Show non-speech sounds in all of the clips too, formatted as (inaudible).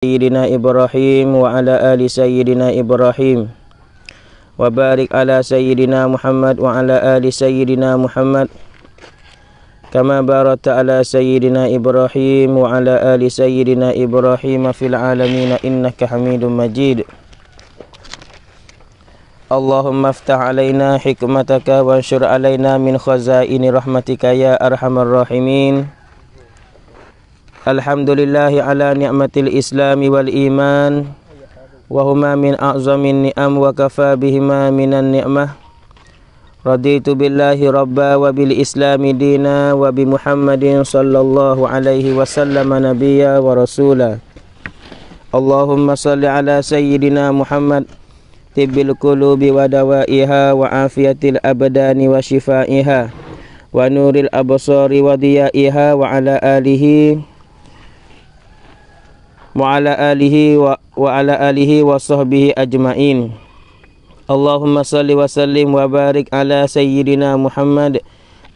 سيدنا إبراهيم وعلى آل سيدنا إبراهيم وبارك على سيدنا محمد وعلى آل سيدنا محمد كما باركت على سيدنا إبراهيم وعلى آل سيدنا إبراهيم في العالمين إنك حميد مجيد اللهم افتح علينا حكمتك وانشر علينا من خزائن رحمتك يا أرحم الراحمين Alhamdulillahi ala ni'matil islami wal iman Wahuma min a'zamin ni'am wa kafabihima minan ni'mah Raditu billahi rabba wa bil islami dina wa bi muhammadin sallallahu alaihi wasallam nabiya wa rasula Allahumma salli ala sayyidina muhammad Tibbil kulubi wa dawaiha wa afiatil abadani wa shifaiha Wa nuril abasari wa diyaiha wa ala alihi wa ala alihi wa wa ala alihi wa sahbihi ajmain Allahumma salli wa sallim wa barik ala sayyidina Muhammad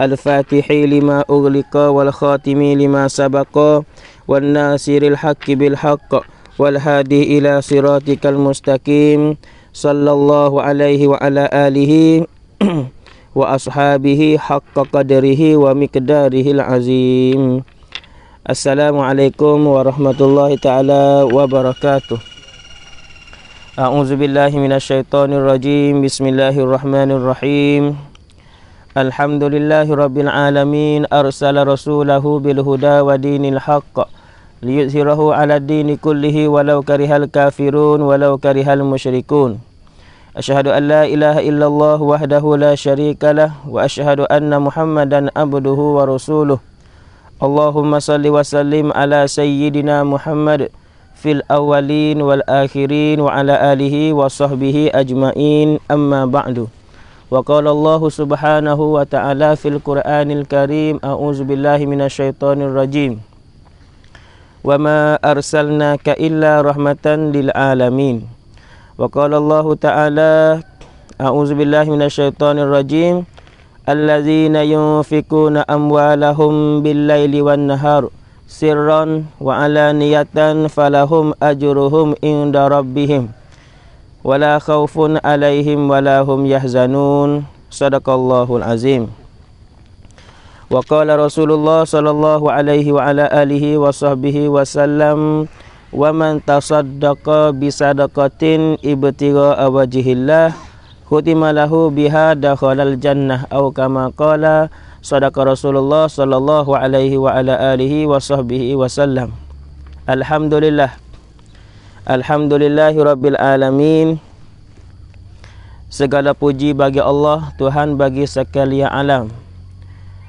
al-fatihi lima ughliqa wal khatimi lima sabaqa wal nasiril haqqi bil haqq wal hadi ila siratikal mustaqim sallallahu alaihi wa ala alihi (clears throat) wa ashabihi haqqa qadrihi wa miqdarihil azim Assalamualaikum warahmatullahi taala wabarakatuh. A'udzubillahi minasyaitonirrajim. Bismillahirrahmanirrahim. Alhamdulillahirabbil alamin arsala rasulahu bil huda wa dinil haqq liyuzhirahu 'ala dini kullihi walau karihal kafirun walau karihal musyrikun. Asyhadu an la ilaha illallah wahdahu la syarikalah wa asyhadu anna Muhammadan abduhu wa rasuluhu. Allahumma salli wa sallim ala sayyidina Muhammad fil awalin wal akhirin wa ala alihi wa sahbihi ajmain amma ba'du wa qala Allah subhanahu wa ta'ala fil Qur'anil Karim a'udzu billahi minasyaitonir rajim wa ma arsalnaka illa rahmatan lil alamin wa qala Allah ta'ala a'udzu billahi minasyaitonir rajim الذين ينفقون أموالهم بالليل والنهار سرا وعلانية فلهم أجرهم عند ربهم ولا خوف عليهم ولا هم يحزنون صدق الله العظيم وقال رسول الله صلى الله عليه وعلى آله وصحبه وسلم ومن تصدق بصدقة ابتغاء وجه الله Khutimalahu biha dakhalal jannah Au kama qala Sadaqa Rasulullah sallallahu alaihi wa ala alihi wa sahbihi wa sallam Alhamdulillah Alhamdulillahi rabbil alamin Segala puji bagi Allah Tuhan bagi sekalian alam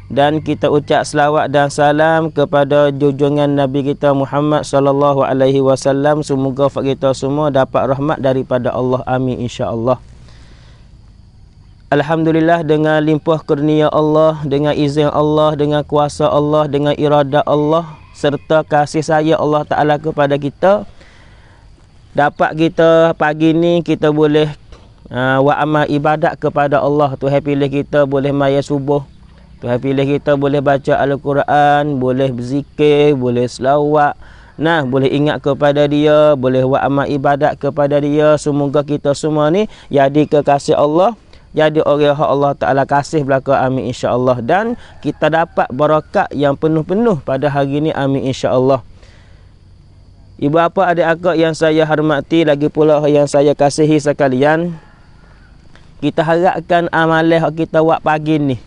dan kita ucap selawat dan salam kepada junjungan Nabi kita Muhammad sallallahu alaihi wasallam semoga kita semua dapat rahmat daripada Allah amin insyaallah. Alhamdulillah dengan limpah kurnia Allah, dengan izin Allah, dengan kuasa Allah, dengan irada Allah serta kasih saya Allah Ta'ala kepada kita dapat kita pagi ni kita boleh uh, buat amal ibadat kepada Allah tu, happy pilih kita boleh maya subuh happy pilih kita boleh baca Al-Quran boleh berzikir, boleh selawat Nah, boleh ingat kepada dia, boleh buat amal ibadat kepada dia. Semoga kita semua ni jadi kekasih Allah jadi orang yang Allah Ta'ala kasih belaka amin insyaAllah dan kita dapat barakat yang penuh-penuh pada hari ini amin insyaAllah ibu apa ada akak yang saya hormati lagi pula yang saya kasihi sekalian kita harapkan amalah kita buat pagi ni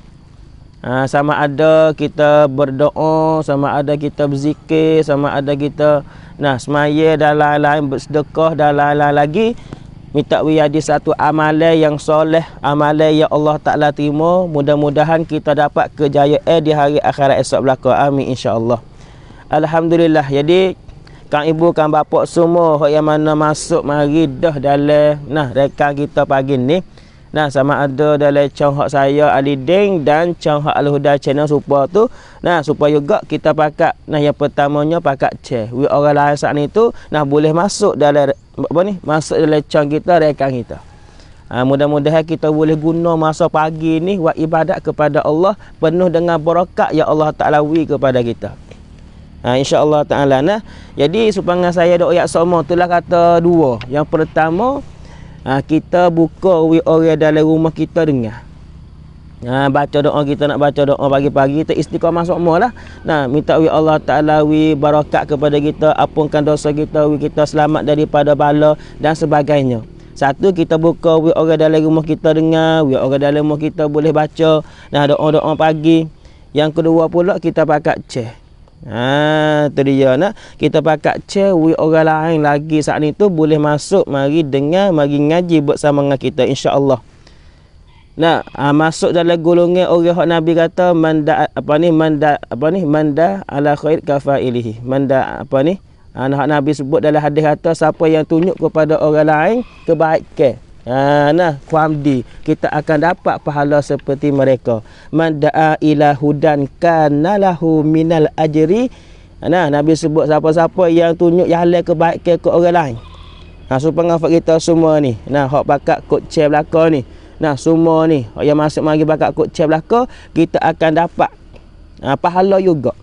Ha, sama ada kita berdoa, sama ada kita berzikir, sama ada kita nah semaya dan lain-lain bersedekah dan lain lagi Minta wiyadi satu amalai yang soleh, amalai yang Allah Ta'ala terima. Mudah-mudahan kita dapat kejayaan eh, di hari akhirat esok belakang. Amin insyaAllah. Alhamdulillah. Jadi, kang ibu, kang bapak semua yang mana masuk mari dah dalam nah, rekan kita pagi ni. Nah sama ada dalam channel saya Ali Deng dan channel Al Huda channel supaya tu. Nah supaya juga kita pakak nah yang pertamanya pakak che. We orang lain saat ni tu nah boleh masuk dalam apa ni? Masuk dalam channel kita rekan kita. Ha, mudah-mudahan kita boleh guna masa pagi ni buat ibadat kepada Allah penuh dengan berkat ya Allah Taala wi kepada kita. Ha, insya-Allah Taala nah. Jadi supaya saya doa ayat sama itulah kata dua. Yang pertama ha, kita buka orang dalam rumah kita dengar Ha, baca doa kita nak baca doa pagi-pagi kita istiqamah masuk lah nah, minta wi Allah Ta'ala wi barakat kepada kita apungkan dosa kita wi kita selamat daripada bala dan sebagainya satu kita buka wi orang dalam rumah kita dengar wi orang dalam rumah kita boleh baca nah doa-doa pagi yang kedua pula kita pakat ceh Ha tu dia nak kita pakat cewi orang lain lagi saat ni tu boleh masuk mari dengar mari ngaji bersama dengan kita insya-Allah. Nah, ha, masuk dalam golongan orang hak Nabi kata manda apa ni manda apa ni manda ala khair kafailihi. Manda apa ni? Ha, hak Nabi sebut dalam hadis kata siapa yang tunjuk kepada orang lain kebaikan Ha nah kuamdi kita akan dapat pahala seperti mereka. Man da'a ila hudan kanalahu minal ajri. Ha, nah Nabi sebut siapa-siapa yang tunjuk jalan kebaikan ke orang lain. Nah ha, supaya so, kita semua ni. Nah hok pakak kot chair belaka ni. Nah semua ni yang masuk mari pakak kot chair belaka kita akan dapat ha, pahala juga.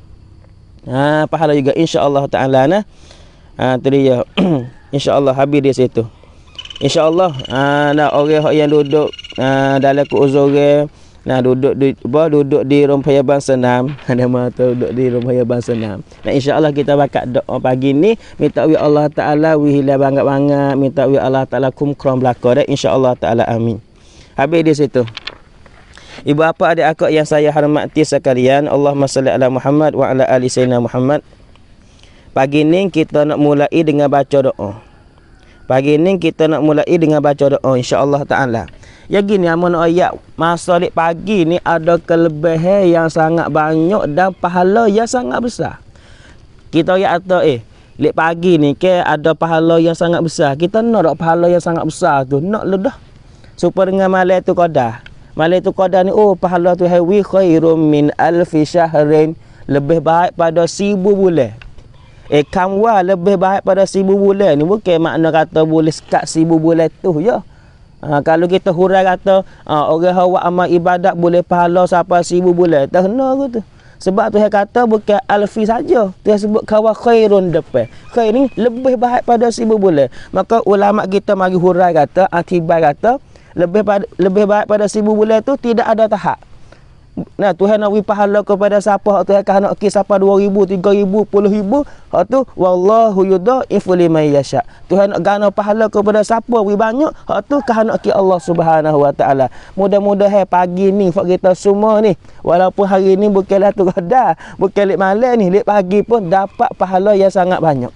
Ha pahala juga insya-Allah taala nah. Ha tadi ya (clears throat) insya-Allah habis di situ insyaallah uh, nak orang yang duduk uh, dalam kuzore nak duduk di apa duduk di rumah yang senam (laughs) ada mata duduk di rumah yang senam nah insyaallah kita bakat doa pagi ni minta wi Allah taala wi hilang bangat-bangat minta wi Allah taala kumkrom belaka dah insyaallah taala amin habis di situ Ibu apa ada akak yang saya hormati sekalian Allahumma salli ala Muhammad wa ala ali Muhammad Pagi ni kita nak mulai dengan baca doa Pagi ni kita nak mulai dengan baca doa insya-Allah taala. Ya gini amun ayat masa lek pagi ni ada kelebihan yang sangat banyak dan pahala yang sangat besar. Kita ya atau eh lek pagi ni ke ada pahala yang sangat besar. Kita nak dak pahala yang sangat besar tu nak ledah. Super dengan malam tu qadah. Malam tu qadah ni oh pahala tu hawi khairum min alfi syahrin lebih baik pada 1000 bulan. Eh kamu lebih baik pada seribu bulan ni bukan makna kata boleh sekat seribu bulan tu ya. Ha, kalau kita hurai kata ha, orang hawa amal ibadat boleh pahala sampai seribu bulan. Tak kena aku tu. Sebab tu saya kata bukan alfi saja. Dia sebut kawa khairun depan. Khair ni lebih baik pada seribu bulan. Maka ulama kita mari hurai kata, atibai kata lebih pada, lebih baik pada seribu bulan tu tidak ada tahap nah Tuhan nak bagi pahala kepada siapa hak Tuhan kah nak ke siapa 2000 3000 10000 hak tu wallahu yuda ifli may yasha Tuhan nak gana pahala kepada siapa bagi banyak hak tu kah nak ke Allah Subhanahu wa taala mudah-mudahan eh, pagi ni fak kita semua ni walaupun hari ni bukanlah tu dah, bukan lek malam ni lek pagi pun dapat pahala yang sangat banyak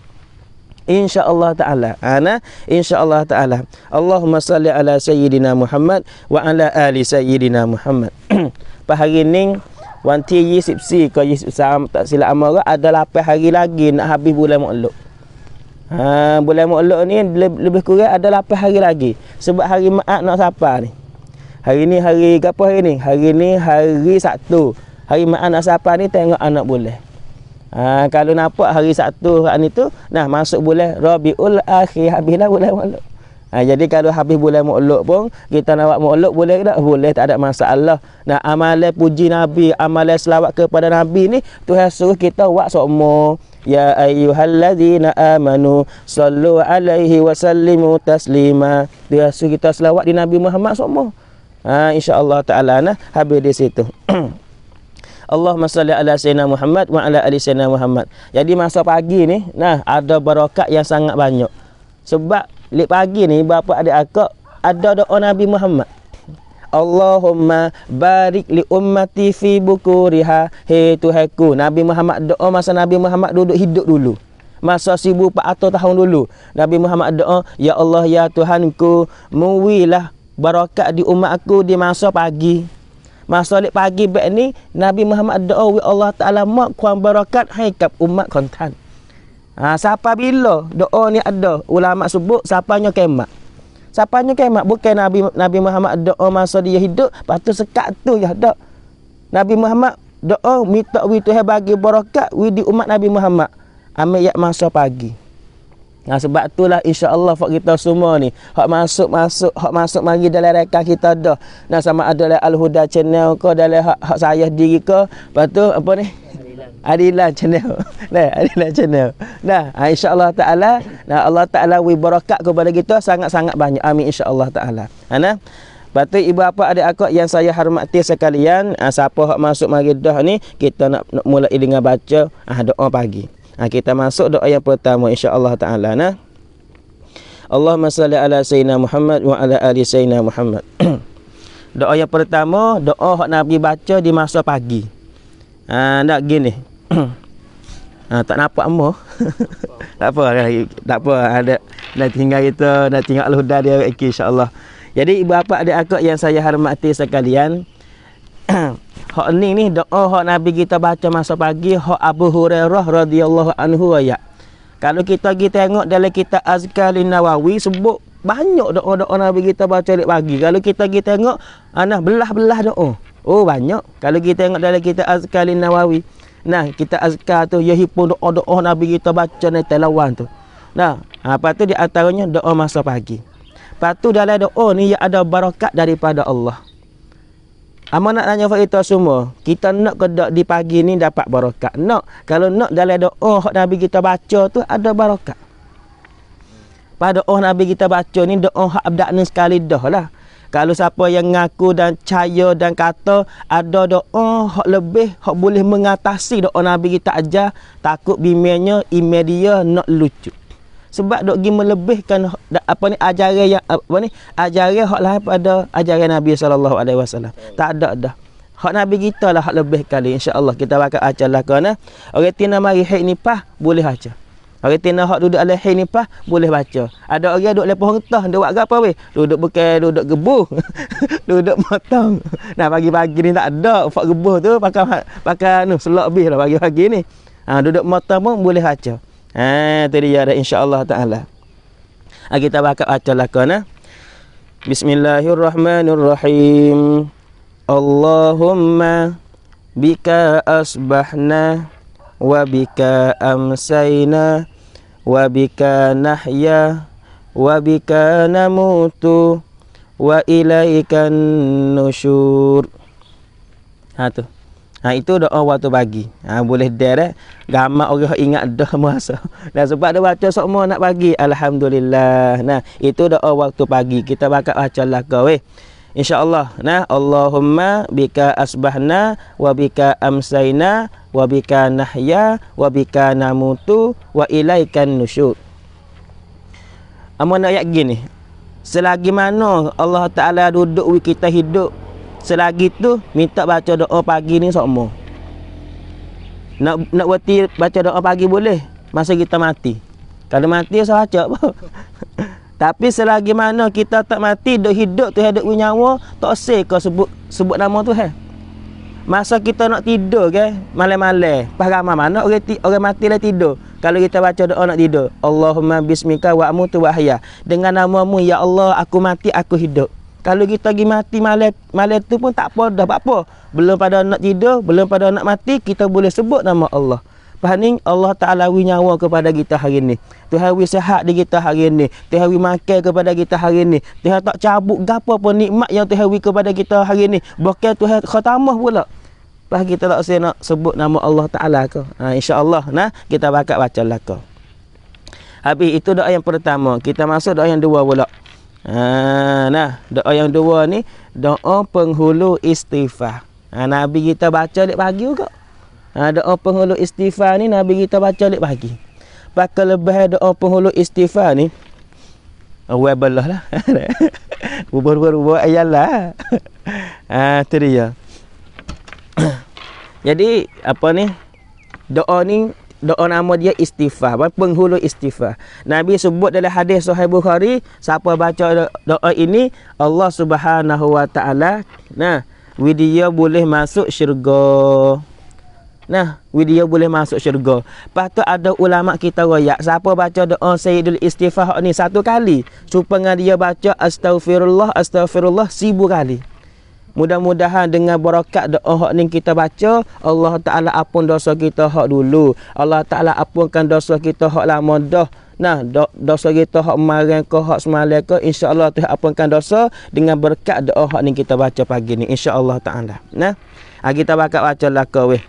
insyaallah taala ha nah insyaallah taala Allahumma salli ala sayyidina Muhammad wa ala ali sayyidina Muhammad (clears throat) pa hari ni wanti yi sipsi ke yi tak silap amal ada 8 lah hari lagi nak habis bulan mukluk ha bulan mukluk ni lebih kurang ada 8 lah hari lagi sebab hari maat nak sapa ni hari ni hari apa hari ni hari ni hari satu hari maat nak sapa ni tengok anak boleh Ha, kalau nampak hari Sabtu hari kan itu, nah masuk boleh. Rabiul Akhir habislah boleh Muluk. Ha, jadi kalau habis boleh Muluk pun kita nak buat Muluk boleh tak? Boleh tak ada masalah. Nah amalan puji Nabi, amalan selawat kepada Nabi ni Tuhan suruh kita buat semua. Ya ayyuhallazina amanu sallu alaihi wa sallimu taslima. Tuhan suruh kita selawat di Nabi Muhammad semua. Ha, insyaAllah ta'ala nah habis di situ. (clears throat) Allahumma salli ala sayyidina Muhammad wa ala ali sayyidina Muhammad. Jadi masa pagi ni nah ada barakat yang sangat banyak. Sebab lepas pagi ni bapa adik aku ada doa Nabi Muhammad Allahumma barik li ummati fi bukuriha he tuhaku Nabi Muhammad doa masa Nabi Muhammad duduk hidup dulu masa 1400 tahun dulu Nabi Muhammad doa ya Allah ya Tuhanku muwilah barakat di umat aku di masa pagi Masa lep pagi bek ni Nabi Muhammad doa wi Allah Taala mak kuan barakat hai kap umat kontan. Ha siapa bila doa ni ada ulama sebut siapanya kemak. Siapanya kemak bukan Nabi Nabi Muhammad doa masa dia hidup patu sekat tu ya dak. Nabi Muhammad doa minta wi Tuhan bagi barakat wi di umat Nabi Muhammad. Ambil yak masa pagi. Nah sebab itulah insya-Allah hak kita semua ni, hak masuk masuk, hak masuk mari dalam rekan kita dah. Nah sama ada dalam Al Huda Channel ke dalam hak, hak saya diri ke, lepas tu apa ni? Adila Channel. (laughs) Nah, Adila Channel. Nah, ha, insya-Allah Taala, nah Allah Taala wi barakat kepada kita sangat-sangat banyak. Amin insya-Allah Taala. Ha nah. Batu ibu apa ada aku yang saya hormati sekalian, ha, siapa hak masuk mari dah ni, kita nak, nak mulai dengan baca ha, doa pagi. Ha, kita masuk doa yang pertama insya-Allah taala nah. Allahumma salli ala sayyidina Muhammad wa ala ali sayyidina Muhammad. (clears throat) doa yang pertama, doa hak Nabi baca di masa pagi. Ha nak gini. (clears throat) ha, tak nampak amo. (laughs) tak apa, eh, tak apa ada nak tinggal kita, nak tinggal al-huda dia insya-Allah. Jadi ibu bapa ada akak yang saya hormati sekalian, (clears throat) hak ni ni doa hak nabi kita baca masa pagi hak Abu Hurairah radhiyallahu anhu ya. Kalau kita pergi tengok dalam kitab Azkar Nawawi sebut banyak doa-doa nabi kita baca dari pagi. Kalau kita pergi tengok anah belah-belah doa. Oh banyak. Kalau kita tengok dalam kitab Azkar Nawawi. Nah, kita azkar tu ya hipun doa-doa nabi kita baca ni telawan tu. Nah, apa ha, tu di antaranya doa masa pagi. Patu dalam doa ni ya ada barakat daripada Allah. Amal nak tanya faedah semua. Kita nak ke dak di pagi ni dapat barakat. Nak. Kalau nak dalam doa oh, hak Nabi kita baca tu ada barakat. Pada oh Nabi kita baca ni doa oh, abdak ni sekali dah lah. Kalau siapa yang ngaku dan caya dan kata ada doa oh, hak lebih hak boleh mengatasi doa oh, Nabi kita ajar takut bimbingnya imedia nak lucu sebab dok gi melebihkan apa ni ajaran yang apa ni ajaran hak lain pada ajaran Nabi sallallahu alaihi wasallam. Hmm. Tak ada dah. Hak Nabi kita lah hak lebih kali insya-Allah kita akan ajar lah kerana eh. orang tina mari hak ni pas boleh acara. Orang tina hak duduk alai hai ni pas boleh baca. Ada orang duduk lepas hentah dia buat apa weh? Duduk bukan duduk gebuh. (laughs) duduk matang. Nah pagi-pagi ni tak ada fak gebuh tu pakai pakai anu selok lebih lah pagi-pagi ni. Ha, duduk matang pun boleh baca. Ha tu dia dah insya-Allah taala. Ha, kita baca baca lakon nah. Ha. Bismillahirrahmanirrahim. Allahumma bika asbahna wabika bika amsayna wa bika nahya wa namutu wa ilaikan nusyur. Ha tu. Ha itu doa waktu pagi. Ha boleh direct eh? gamak orang ingat dah muasa. (laughs) Dan sebab dia baca semua nak pagi alhamdulillah. Nah, itu doa waktu pagi. Kita bakal baca ah, lah kau weh. Insya-Allah. Nah, Allahumma bika asbahna wa bika amsayna wa bika nahya wa bika namutu wa ilaikan nusyur. Amun ayat gini. Selagi mana Allah Taala duduk kita hidup Selagi tu minta baca doa pagi ni sama. Nak nak wati baca doa pagi boleh masa kita mati. Kalau mati saya baca (laughs) Tapi selagi mana kita tak mati, dok hidup tu ada nyawa, tak sel kau sebut sebut nama tu eh. Masa kita nak tidur ke, malam-malam, pas ramai mana orang ti, mati lah tidur. Kalau kita baca doa nak tidur, Allahumma bismika wa amutu wa hayya. Dengan namamu ya Allah aku mati aku hidup. Kalau kita pergi mati malam malam tu pun tak apa dah apa, apa. Belum pada nak tidur, belum pada nak mati, kita boleh sebut nama Allah. Faham ni? Allah Ta'ala wi nyawa kepada kita hari ni. Tuhan wi sehat di kita hari ni. Tuhan wi makan kepada kita hari ni. Tuhan tak cabut gapa pun nikmat yang Tuhan wi kepada kita hari ni. Bahkan Tuhan khatamah pula. Lepas kita tak usah nak sebut nama Allah Ta'ala ke. Ha, InsyaAllah nah, kita bakat baca lah ke. Habis itu doa yang pertama. Kita masuk doa yang dua pula. Ha, nah, doa yang dua ni doa penghulu istighfar. Ha, Nabi kita baca lek pagi juga. Ha, doa penghulu istighfar ni Nabi kita baca lek pagi. Pakai lebih doa penghulu istighfar ni awal belah lah. Ubur-ubur-ubur (laughs) ayat lah. (laughs) Ha, itu dia. (coughs) Jadi apa ni? Doa ni doa nama dia istighfar penghulu istighfar nabi sebut dalam hadis sahih bukhari siapa baca doa ini Allah Subhanahu wa taala nah widya boleh masuk syurga nah widya boleh masuk syurga patut ada ulama kita royak siapa baca doa sayyidul istighfar ni satu kali supaya dia baca astagfirullah astagfirullah sibu kali Mudah-mudahan dengan berkat doa hak ni kita baca, Allah Taala ampun dosa kita hak dulu. Allah Taala ampunkan dosa kita hak lama dah. Nah, do, dosa kita hak kemarin ke hak semalam ke insya-Allah Tuhan ampunkan dosa dengan berkat doa hak ni kita baca pagi ni insya-Allah Taala. Nah. Ha, kita bakal baca lah ke weh.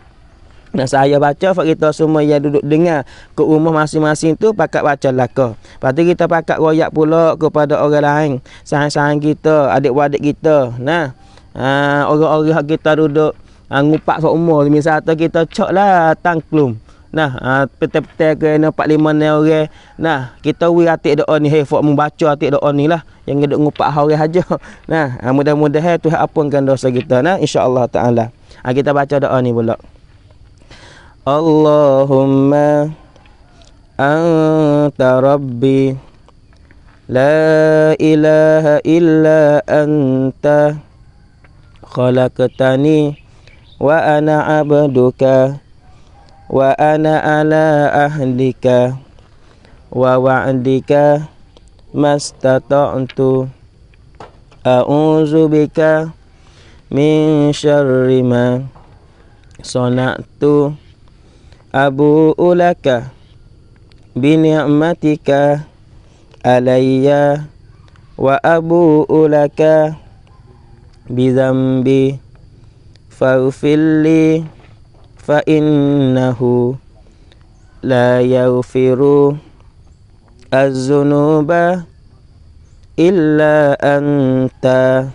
Dan saya baca fak kita semua yang duduk dengar ke rumah masing-masing tu pakat baca laka. Lepas tu kita pakat royak pula kepada orang lain. Sayang-sayang kita, adik-adik kita. Nah. Ha, orang-orang kita duduk uh, ngupak sok umur misal atau kita cok lah tangklum nah uh, ha, pete-pete ke ana 4 5 ni orang nah kita wi atik doa ni hey fok membaca atik doa ni lah yang duduk ngupak hari haja (laughs) nah uh, mudah tu Tuhan ampunkan dosa kita nah insyaallah taala uh, kita baca doa ni pula Allahumma anta rabbi la ilaha illa anta khalaqtani wa ana 'abduka wa ana 'ala ahlika, wa wa'dika mastata'tu a'udzu bika min syarri ma sana'tu abu ulaka bi ni'matika alayya wa abu ulaka بذنبي فاغفر لي فإنه لا يغفر الذنوب Illa Anta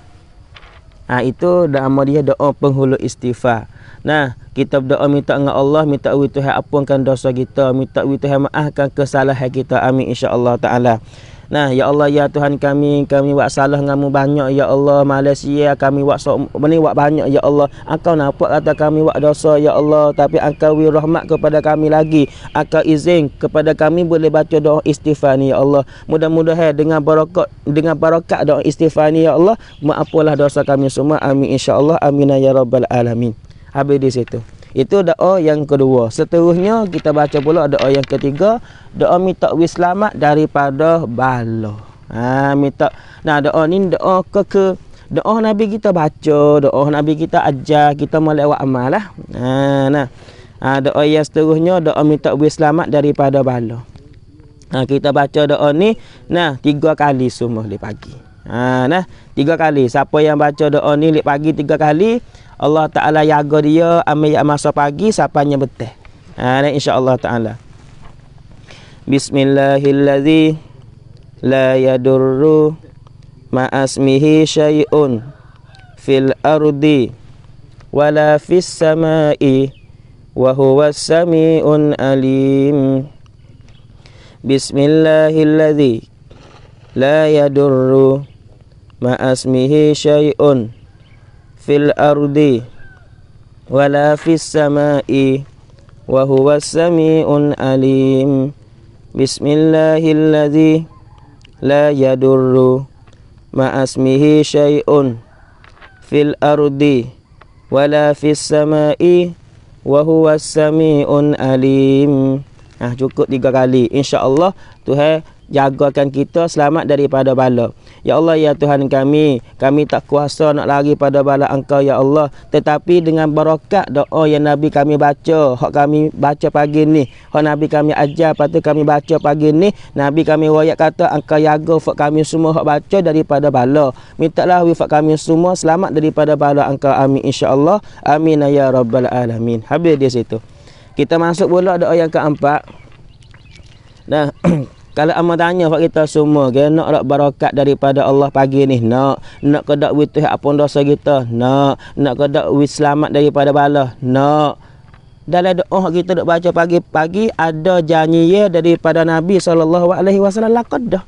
Ha, itu nama dia doa penghulu istighfar. Nah, kita berdoa minta dengan Allah, minta Tuhan ampunkan dosa kita, minta Tuhan maafkan kesalahan kita. Amin insya-Allah taala. Nah, ya Allah ya Tuhan kami, kami buat salah ngamu banyak ya Allah. Malaysia kami buat so, meni buat banyak ya Allah. Engkau nampak kata kami buat dosa ya Allah, tapi engkau wi rahmat kepada kami lagi. Engkau izin kepada kami boleh baca doa istighfar ni ya Allah. Mudah-mudahan dengan barakat dengan barakat doa istighfar ni ya Allah, maafkanlah dosa kami semua. Amin insya-Allah. Amin ya rabbal alamin. Habis di situ. Itu doa yang kedua. Seterusnya kita baca pula doa yang ketiga, doa minta wis daripada bala. Ha minta nah doa ni doa ke ke doa nabi kita baca, doa nabi kita ajar, kita melewat amal lah. Ha nah. Ha, doa yang seterusnya doa minta wis daripada bala. Ha, kita baca doa ni nah tiga kali semua di pagi. Ha nah tiga kali. Siapa yang baca doa ni di pagi tiga kali, Allah Ta'ala jaga dia Ambil yang masa pagi Sapanya betah ha, insya Allah Ta'ala Bismillahilladzi La yadurru Ma'asmihi syai'un Fil ardi Wala fis samai Wahuwa sami'un alim Bismillahilladzi La yadurru Ma'asmihi syai'un fil ardi wala fis samai wa huwa samiun alim bismillahilladzi la yadurru ma asmihi syai'un fil ardi wala fis samai wa huwa samiun alim ah cukup tiga kali insyaallah tuhan jagakan kita selamat daripada bala. Ya Allah ya Tuhan kami, kami tak kuasa nak lari pada bala Engkau ya Allah, tetapi dengan barakat doa yang Nabi kami baca, hak kami baca pagi ni, hak Nabi kami ajar patu kami baca pagi ni, Nabi kami royak kata Engkau jaga fak kami semua hak baca daripada bala. Mintalah wifak kami semua selamat daripada bala Engkau. Amin insya-Allah. Amin ya rabbal alamin. Habis dia situ. Kita masuk pula doa yang keempat. Nah, (clears throat) kalau amat tanya buat kita semua ke nak nak barakat daripada Allah pagi ni nak nak kedak witih apa dosa kita nak nak kedak wit selamat daripada bala nak dalam doa kita nak baca pagi-pagi ada janji ya daripada Nabi sallallahu alaihi wasallam laqad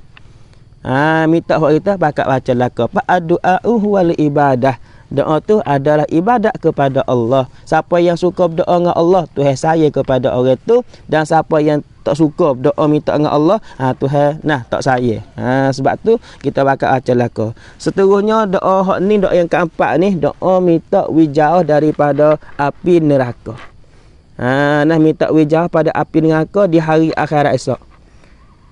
ha minta buat kita pakat baca laqad fa du'a wal ibadah doa tu adalah ibadat kepada Allah. Siapa yang suka berdoa dengan Allah, Tuhan sayang kepada orang tu dan siapa yang tak suka berdoa minta dengan Allah, ha Tuhan nah tak sayang. Ha sebab tu kita bakal acalaka. Seterusnya doa hak ni doa yang keempat ni doa minta wijauh daripada api neraka. Ha nah minta wijauh pada api neraka di hari akhirat esok.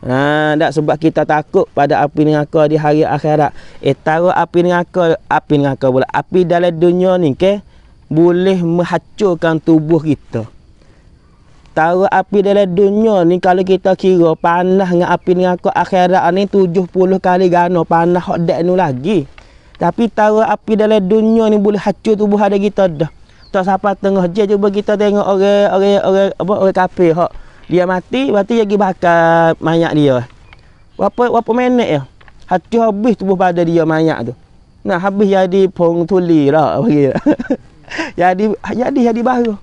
Ha, tak sebab kita takut pada api neraka di hari akhirat. Eh taruh api neraka, api neraka pula. Api dalam dunia ni ke boleh menghacurkan tubuh kita. Taruh api dalam dunia ni kalau kita kira panah dengan api neraka akhirat ni 70 kali gano panah hak dak lagi. Tapi taruh api dalam dunia ni boleh hancur tubuh ada kita dah. Tak sampai tengah je cuba kita tengok orang orang orang apa orang kafir hak dia mati, berarti dia pergi bakar mayat dia. Berapa, berapa minit ya? Hati habis tubuh pada dia mayat tu. Nah, habis jadi pong tuli lah. (laughs) jadi, jadi, jadi, jadi baru.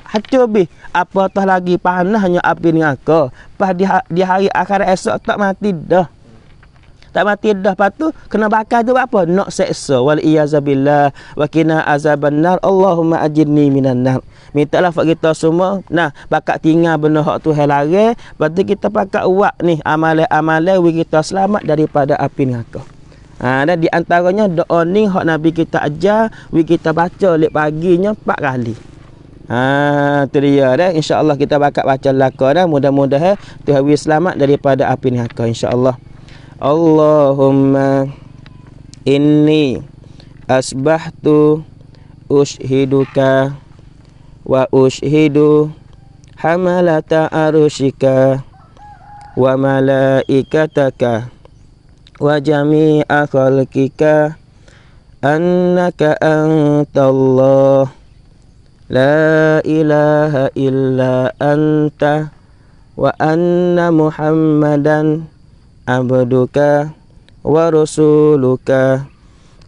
Hati habis. Apa tu lagi panahnya api dengan aku. Lepas di, ha-, di hari akhir esok tak mati dah. Tak mati dah. Lepas tu, kena bakar tu apa? Nak seksa. Wal iya iyazabillah. Wakina azabannar. Allahumma ajirni minannar. nar minta lah kita semua nah bakat tinggal benda hak tu hal lari berarti kita pakat uak ni amalan-amalan we kita selamat daripada api neraka ha dan di antaranya doa ni hak nabi kita ajar we kita baca lek paginya pak kali Ha tu dia dah insyaallah kita bakat baca laka dah mudah-mudahan eh. Tuhan we selamat daripada api neraka insyaallah Allahumma inni asbahtu ushiduka wa ushidu hamalata arushika wa malaikataka wa jami'a khalqika annaka antallah la ilaha illa anta wa anna muhammadan abduka wa rasuluka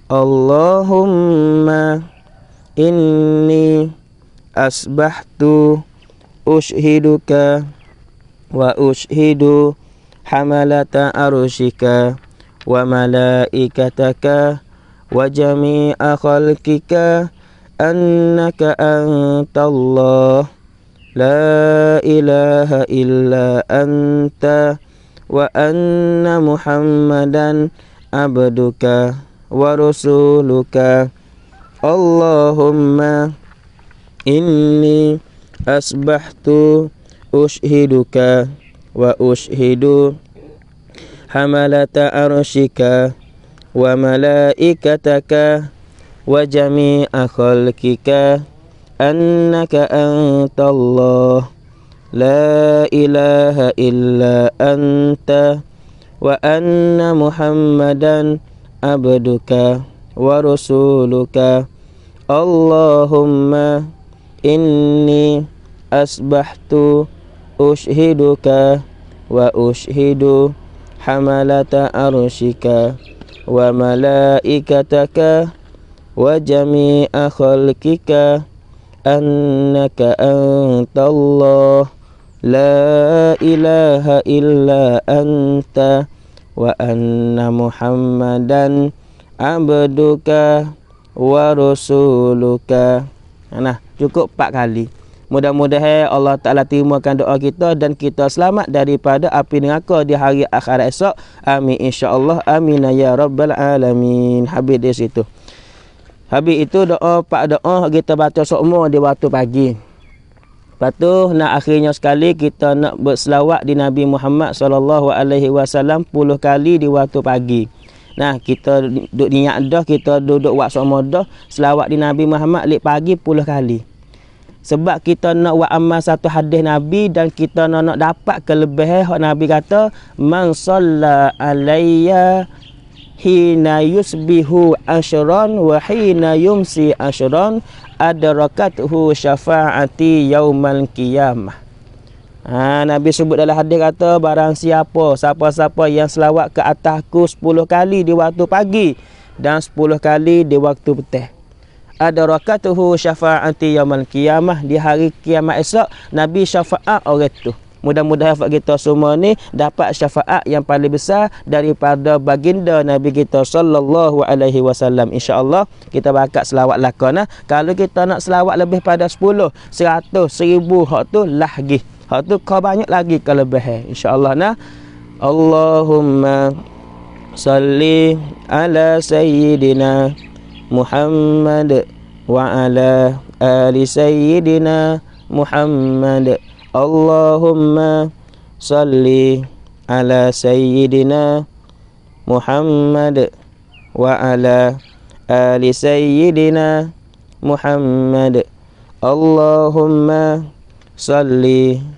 Allahumma inni asbahtu ushiduka wa ushidu hamalata arushika wa malaikataka wa jami'a khalkika annaka antallah la ilaha illa anta wa anna muhammadan abduka wa rasuluka Allahumma إني أصبحت أشهدك وأشهد حملة عرشك وملائكتك وجميع خلقك أنك أنت الله لا إله إلا أنت وأن محمدا عبدك ورسولك اللهم inni asbahtu ushiduka wa ushidu hamalata arshika wa malaikataka wa jami'a khalkika annaka antallah la ilaha illa anta wa anna muhammadan abduka wa rasuluka nah cukup 4 kali. Mudah-mudahan Allah Ta'ala terimakan doa kita dan kita selamat daripada api neraka di hari akhir esok. Amin insyaAllah. Amin ya Rabbal Alamin. Habis di situ. Habis itu doa, pak doa kita baca semua di waktu pagi. Lepas tu nak akhirnya sekali kita nak berselawat di Nabi Muhammad SAW puluh kali di waktu pagi. Nah, kita duduk niat dah, kita duduk buat semua dah, selawat di Nabi Muhammad lepas pagi puluh kali. Sebab kita nak buat amal satu hadis Nabi dan kita nak, nak dapat kelebihan yang Nabi kata, Man salla alaiya hina yusbihu asyron wa hina yumsi asyron adarakathu syafa'ati yaumal qiyamah. Ha, Nabi sebut dalam hadis kata barang siapa siapa-siapa yang selawat ke atasku 10 kali di waktu pagi dan 10 kali di waktu petang. Ada rakatuhu syafa'ati yaumil qiyamah di hari kiamat esok Nabi syafa'at orang tu. Mudah-mudahan hafaz kita semua ni dapat syafa'at yang paling besar daripada baginda Nabi kita sallallahu alaihi wasallam. Insya-Allah kita bakat selawat lakonah. Kalau kita nak selawat lebih pada 10, 100, 1000 hak tu lah gitu. Hak tu kau banyak lagi kelebihan insya-Allah nah. Allahumma salli ala sayyidina Muhammad wa ala ali sayyidina Muhammad. Allahumma salli ala sayyidina Muhammad wa ala ali sayyidina Muhammad. Allahumma salli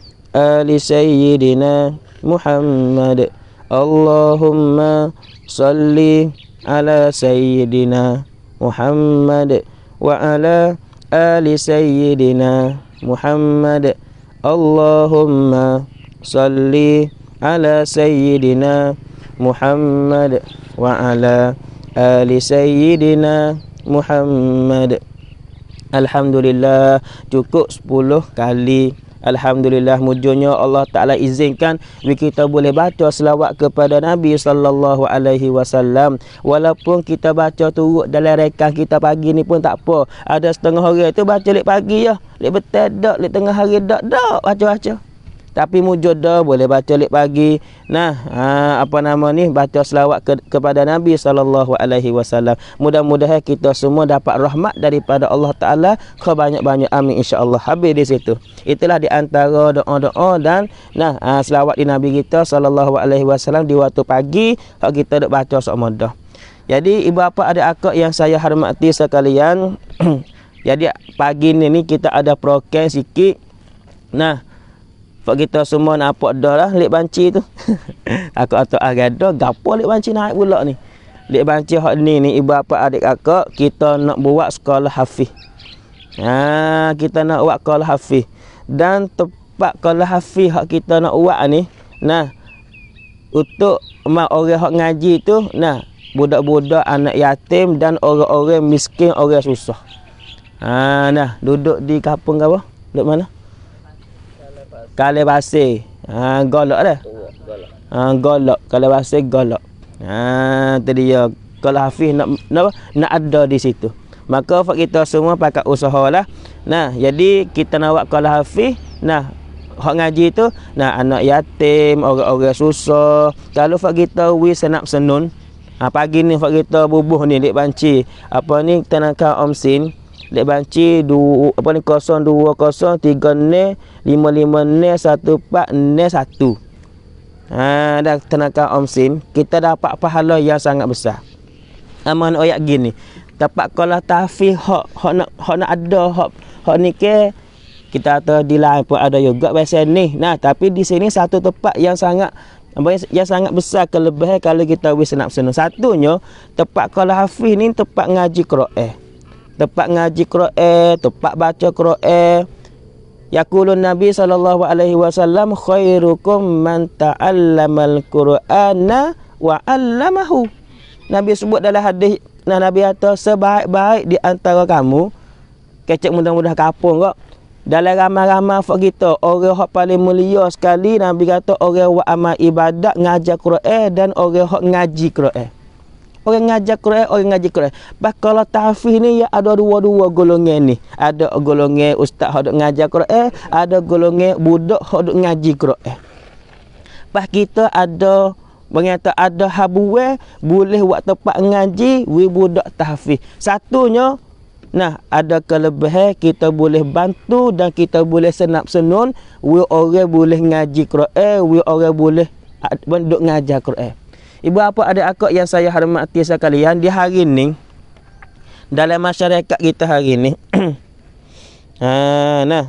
آل سيدنا محمد اللهم صل على سيدنا محمد وعلى آل سيدنا محمد اللهم صل على سيدنا محمد وعلى آل سيدنا محمد الحمد لله cukup 10 kali Alhamdulillah mujurnya Allah Taala izinkan kita boleh baca selawat kepada Nabi sallallahu alaihi wasallam walaupun kita baca turut dalam rekah kita pagi ni pun tak apa ada setengah hari tu baca lek pagi ya lek betul dak lek tengah hari dak dak baca-baca tapi wujud boleh baca lek pagi nah ha, apa nama ni baca selawat ke, kepada nabi sallallahu alaihi wasallam mudah-mudahan kita semua dapat rahmat daripada Allah taala ke banyak-banyak amin insyaallah habis di situ itulah di antara doa-doa dan nah ha, selawat di nabi kita sallallahu alaihi wasallam di waktu pagi hak kita dak baca semua mudah jadi ibu bapa ada akak yang saya hormati sekalian (clears throat) jadi pagi ni, ni kita ada prokes sikit nah sebab kita semua nak apa dah lah lek banci tu. (laughs) aku atau ah gada gapo lek banci naik pula ni. Lek banci hak ni ni ibu apa adik aku kita nak buat sekolah hafiz. Ha kita nak buat sekolah hafiz. Dan tempat sekolah hafiz hak kita nak buat ni nah untuk mak orang hak ngaji tu nah budak-budak anak yatim dan orang-orang miskin orang susah. Ha nah duduk di kampung kau, Duduk mana? kalebase ha golok dah ha golok kalebase golok ha tadi ya kalau hafiz nak nak nak ada di situ maka kita semua pakai usahalah nah jadi kita nak buat kalau hafiz nah hak ngaji tu nah anak yatim orang-orang susah kalau fak kita we senap senun ha, pagi ni fak kita bubuh ni dik banci apa ni tenaka omsin Lek banci 2 apa ni kosong kosong dua tiga lima lima satu pak satu Ha dah tenaga Om Sin, kita dapat pahala yang sangat besar. Aman oyak gini. Dapat kala tafih hok hok nak hok nak ada hok hok ni ke kita tahu di lain pun ada juga biasa ni. Nah, tapi di sini satu tempat yang sangat yang sangat besar kelebihan kalau kita wis senap senang. Satunya tempat kala hafiz ni tempat ngaji Quran tempat ngaji Quran, tempat baca Quran. Yaqulun Nabi sallallahu alaihi wasallam khairukum man ta'allamal Qur'ana wa 'allamahu. Nabi sebut dalam hadis nah Nabi kata sebaik-baik di antara kamu kecek mudah-mudah kapung kok dalam ramah-ramah fak kita orang yang paling mulia sekali Nabi kata orang yang amal ibadat ngajar Quran dan orang yang ngaji Quran orang ngajar Quran orang ngaji Quran bah kalau tahfiz ni ya ada dua-dua golongan ni ada golongan ustaz hok ngajar Quran ada golongan budak hok ngaji Quran bah kita ada mengata ada habuwe boleh buat tempat ngaji we budak tahfiz satunya Nah, ada kelebihan kita boleh bantu dan kita boleh senap senun. We orang boleh ngaji Quran, we orang boleh duduk ah, ngajar Quran. Ibu apa ada akak yang saya hormati sekalian di hari ini dalam masyarakat kita hari ini, (clears throat) ha nah.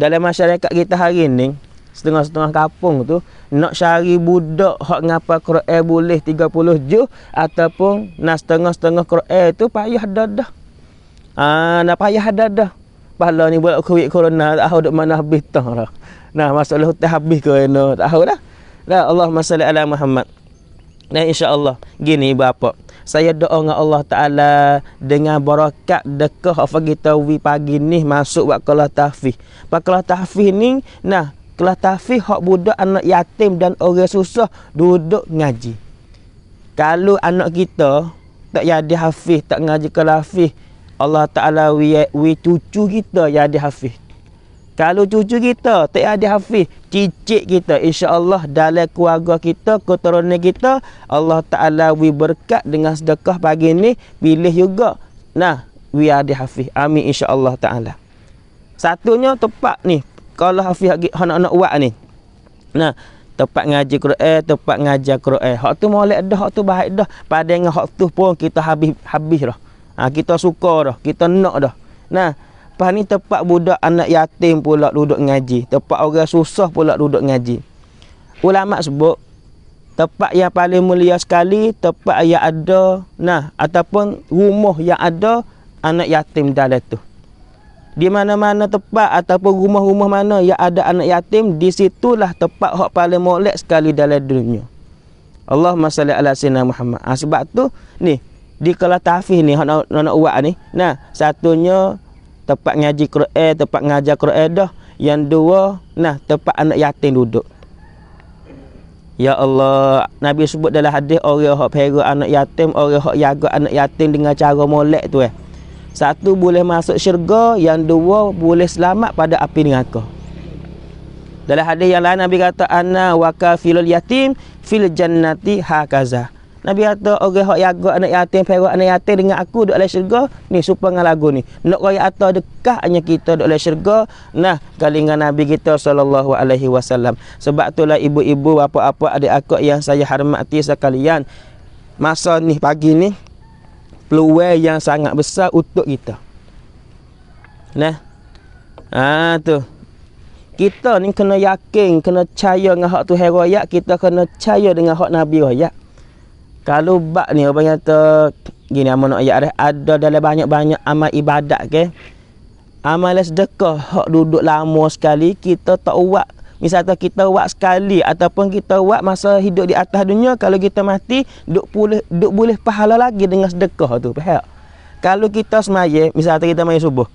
Dalam masyarakat kita hari ini setengah-setengah kampung tu nak cari budak hak ngapa Quran boleh 30 juz ataupun nak setengah-setengah Quran tu payah dadah. Ha nak payah dadah. Pahala ni buat COVID corona tak tahu mana habis tah Nah masalah hutang habis ke ini, tak tahu lah. Nah Allah masya Allah Muhammad. Nah insya Allah Gini bapa Saya doa dengan Allah Ta'ala Dengan barakat dekah Apa kita pagi ni Masuk buat kelah tahfih Pak kelah tahfih ni Nah Kelah tahfih Hak budak anak yatim Dan orang susah Duduk ngaji Kalau anak kita Tak jadi hafiz Tak ngaji kelah hafiz Allah Ta'ala Wih cucu kita Jadi hafiz kalau cucu kita tak ada hafiz, cicit kita insya-Allah dalam keluarga kita, keturunan kita, Allah Taala wi berkat dengan sedekah pagi ni pilih juga. Nah, wi ada hafiz. Amin insya-Allah Taala. Satunya tepat ni kalau hafiz anak-anak buat ni. Nah, tepat ngaji Quran, tepat ngajar Quran. Hak tu molek dah, hak tu baik dah. Padahal dengan hak tu pun kita habis habis dah. Ha, kita suka dah, kita nak dah. Nah, lepas ni tempat budak anak yatim pula duduk ngaji tempat orang susah pula duduk ngaji ulama sebut tempat yang paling mulia sekali tempat yang ada nah ataupun rumah yang ada anak yatim dalam tu di mana-mana tempat ataupun rumah-rumah mana yang ada anak yatim di situlah tempat hak paling molek sekali dalam dunia Allahumma salli ala sayyidina Muhammad ha, sebab tu ni di kala tahfiz ni hak nak nak buat ni nah satunya tempat ngaji Quran, eh, tempat ngajar Quran dah. Yang dua, nah tempat anak yatim duduk. Ya Allah, Nabi sebut dalam hadis orang hak pera anak yatim, orang hak jaga anak yatim dengan cara molek tu eh. Satu boleh masuk syurga, yang dua boleh selamat pada api neraka. Dalam hadis yang lain Nabi kata ana wa yatim fil jannati hakaza. Nabi kata orang hok jaga anak yatim perak anak yatim dengan aku duduk dalam syurga ni serupa dengan lagu ni nak raya atas dekat hanya kita duduk dalam syurga nah kalingan nabi kita sallallahu alaihi wasallam sebab itulah ibu-ibu apa-apa adik aku yang saya hormati sekalian masa ni pagi ni peluang yang sangat besar untuk kita nah ha tu kita ni kena yakin kena percaya dengan hak tu heroyak kita kena percaya dengan hak nabi royak kalau bak ni orang kata gini amun ayat ada ada dalam banyak-banyak amal ibadat ke okay? amal sedekah hak duduk lama sekali kita tak buat misalnya kita buat sekali ataupun kita buat masa hidup di atas dunia kalau kita mati duk boleh duk boleh pahala lagi dengan sedekah tu faham kalau kita semaya misalnya kita main subuh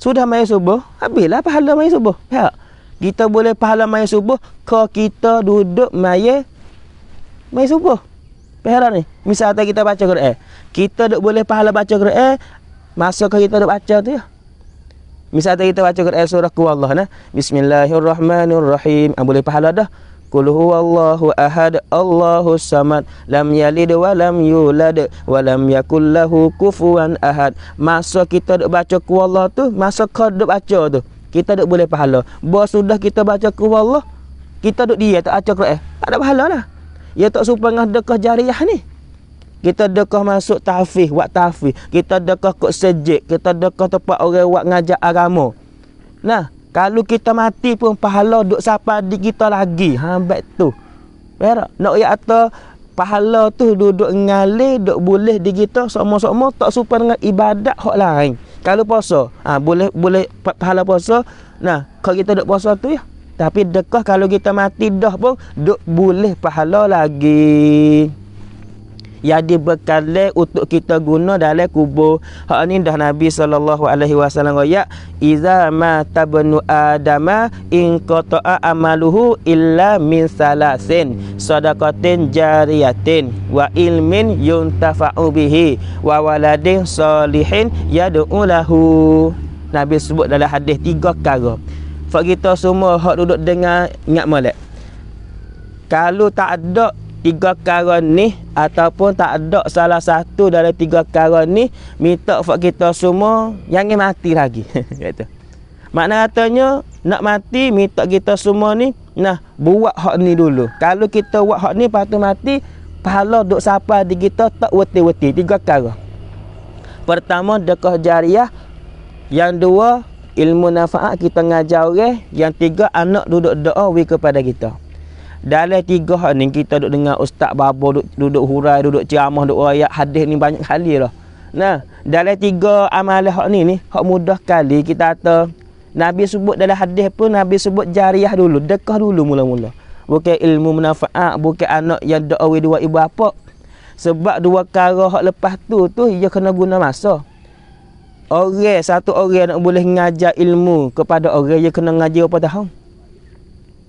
sudah main subuh habislah pahala main subuh faham kita boleh pahala main subuh kalau kita duduk main main subuh Perak ni. misalnya kita baca Quran. Kita tak boleh pahala baca Quran masa kita tak baca tu ya. Misalnya kita baca Quran surah Qul Allah nah. Bismillahirrahmanirrahim. Ah boleh pahala dah. Qul huwallahu ahad Allahu samad lam yalid wa lam yulad wa lam yakul lahu kufuwan ahad. Masa kita tak baca Qul Allah tu, masa kita tak baca tu, kita tak boleh pahala. Bos sudah kita baca Qul Allah, kita duk dia tak baca Quran. Tak ada pahala lah. Ia ya, tak serupa dengan dekah jariah ni. Kita dekah masuk tahfiz, buat tahfiz. Kita dekah kot sejik. Kita dekah tempat orang buat ngajak agama. Nah, kalau kita mati pun pahala duk sapa di kita lagi. Ha, baik tu. Berak. Nak ia ya atas pahala tu duduk ngali, duk boleh di kita sama-sama tak serupa dengan ibadat hak lain. Kalau puasa, ha, boleh boleh pahala puasa. Nah, kalau kita duk puasa tu ya. Tapi dekah kalau kita mati dah pun duk boleh pahala lagi. Ya dibekali untuk kita guna dalam kubur. Hak ni dah Nabi saw. alaihi iza ma tabnu adama in qata'a amaluhu illa min salasin sadaqatin jariyatin wa ilmin yuntafa'u bihi wa waladin salihin yad'u lahu. Nabi sebut dalam hadis tiga perkara. Fak kita semua hak duduk dengar ingat molek. Kalau tak ada tiga perkara ni ataupun tak ada salah satu dari tiga perkara ni minta fak kita semua yang ingin mati lagi kata. (laughs) Makna katanya nak mati minta kita semua ni nah buat hak ni dulu. Kalau kita buat hak ni patut mati pahala duk sapa di kita tak weti-weti tiga perkara. Pertama dekah jariah yang dua ilmu nafa'at kita ngajar orang eh? yang tiga anak duduk doa we kepada kita dalam tiga hal ni kita duduk dengar ustaz babo duduk, duduk hurai duduk ceramah duduk ayat hadis ni banyak kali lah nah dalam tiga amalan hak ni ni hak mudah kali kita kata nabi sebut dalam hadis pun nabi sebut jariah dulu dekah dulu mula-mula bukan ilmu manfaat bukan anak yang doa we dua ibu bapa. sebab dua perkara hak lepas tu tu ia kena guna masa Orang satu orang nak boleh ngajar ilmu kepada orang yang kena ngaji apa tahu?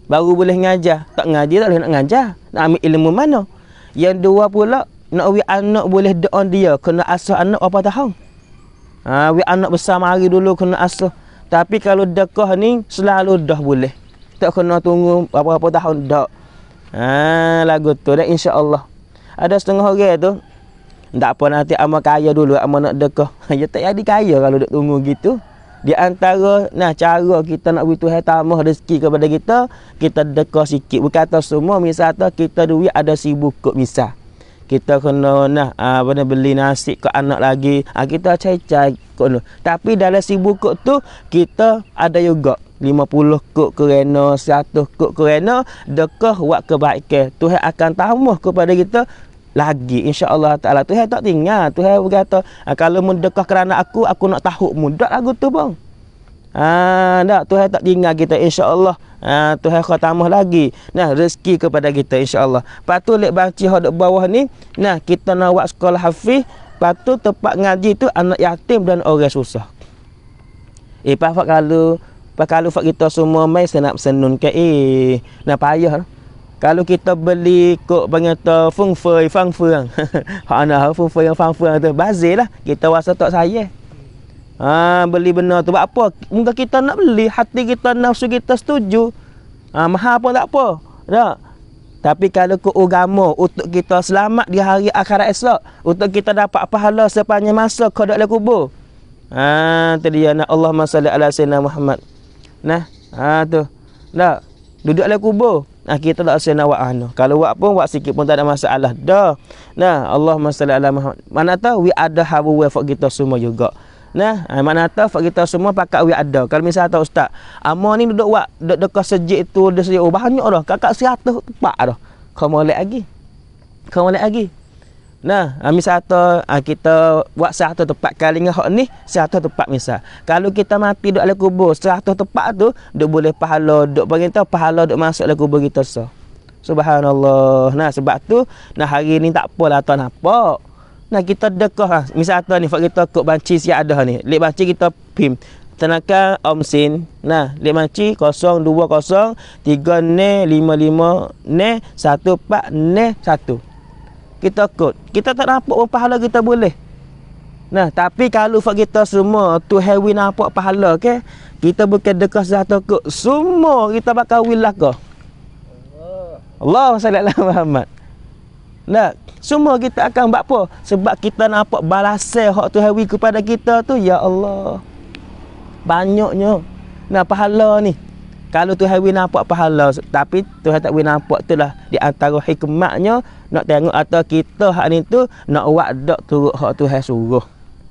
Baru boleh ngajar. Tak ngaji tak boleh nak ngajar. Nak ambil ilmu mana? Yang dua pula nak wi anak boleh on dia kena asuh anak apa tahu? Ha wi anak besar mari dulu kena asuh. Tapi kalau dekah ni selalu dah boleh. Tak kena tunggu apa-apa tahun dah. Ha lagu tu dah insya-Allah. Ada setengah orang tu tak apa nanti amal kaya dulu amal nak dekah. (laughs) Ya tak jadi kaya kalau duk tunggu gitu. Di antara nah cara kita nak beritahu Tuhan tambah rezeki kepada kita, kita dekah sikit. Berkata semua misalnya kita duit ada sibuk kok misal. Kita kena nah ah, apa beli nasi ke anak lagi. Ah kita cai-cai kono. Tapi dalam sibuk kok tu kita ada juga 50 kok kerana 100 kok kerana dekah buat kebaikan. Tuhan akan tambah kepada kita lagi insyaallah taala tuhan tak tinggal tuhan berkata ah, kalau mendekah kerana aku aku nak tahu mudah lagu tu bang ha dak tuhan tak tinggal kita insyaallah ha tuhan khatamah lagi nah rezeki kepada kita insyaallah patu lek baca hok bawah ni nah kita nak buat sekolah hafiz patu tempat ngaji tu anak yatim dan orang susah eh pak kalau pak kalau fak kita semua mai senap senun ke eh nah payah lah kalau kita beli kok banyak tu fung fei fang fang hak ana feng fei fang fang tu bazir lah kita rasa tak saya ha beli benda tu buat apa muka kita nak beli hati kita nafsu kita setuju ha mahal pun tak apa tak tapi kalau ke agama untuk kita selamat di hari akhirat esok untuk kita dapat pahala sepanjang masa kau dak dalam kubur ha tu dia nak Allahumma salli ala sayyidina Muhammad nah ha tu dak duduk dalam kubur Nah kita tak usah nak buat ah, Kalau buat pun buat sikit pun tak ada masalah. Dah. Nah, Allah masalah ala Muhammad. Mana tahu we ada have way for kita semua juga. Nah, ah, mana tahu for kita semua pakak we ada. Kalau misalnya tahu ustaz, ama ni duduk buat dekat dek sejik tu, dia sejik oh, banyak dah. Kakak 100 tepat dah. Kau boleh lagi. Kau boleh lagi. Nah, kami ah, satu ah, kita buat satu tempat kalinga hok ni, satu tempat misal. Kalau kita mati duk dalam kubur, satu tempat tu duk boleh pahala duk bagitau pahala duk masuk dalam kubur kita so. Subhanallah. Nah, sebab tu nah hari ni tak apalah tuan apa. Nah kita dekah ha. misal tu ni fak kita kok banci si ada ni. Lek banci kita pim. Tenaga Om Sin. Nah, lek banci 020 3 ne 55 ne 14 ne 1 kita takut kita tak nampak apa pahala kita boleh nah tapi kalau fak kita semua tu hewi nampak pahala okey kita bukan dekat zat takut semua kita bakal wilah ke Allah Allah Muhammad nah semua kita akan buat apa sebab kita nampak balasan hak tu hewi kepada kita tu ya Allah banyaknya nah pahala ni kalau Tuhan boleh nampak pahala Tapi Tuhan tak boleh nampak tu lah Di antara hikmatnya Nak tengok atau kita hari ni tu Nak buat dok turut hak Tuhan suruh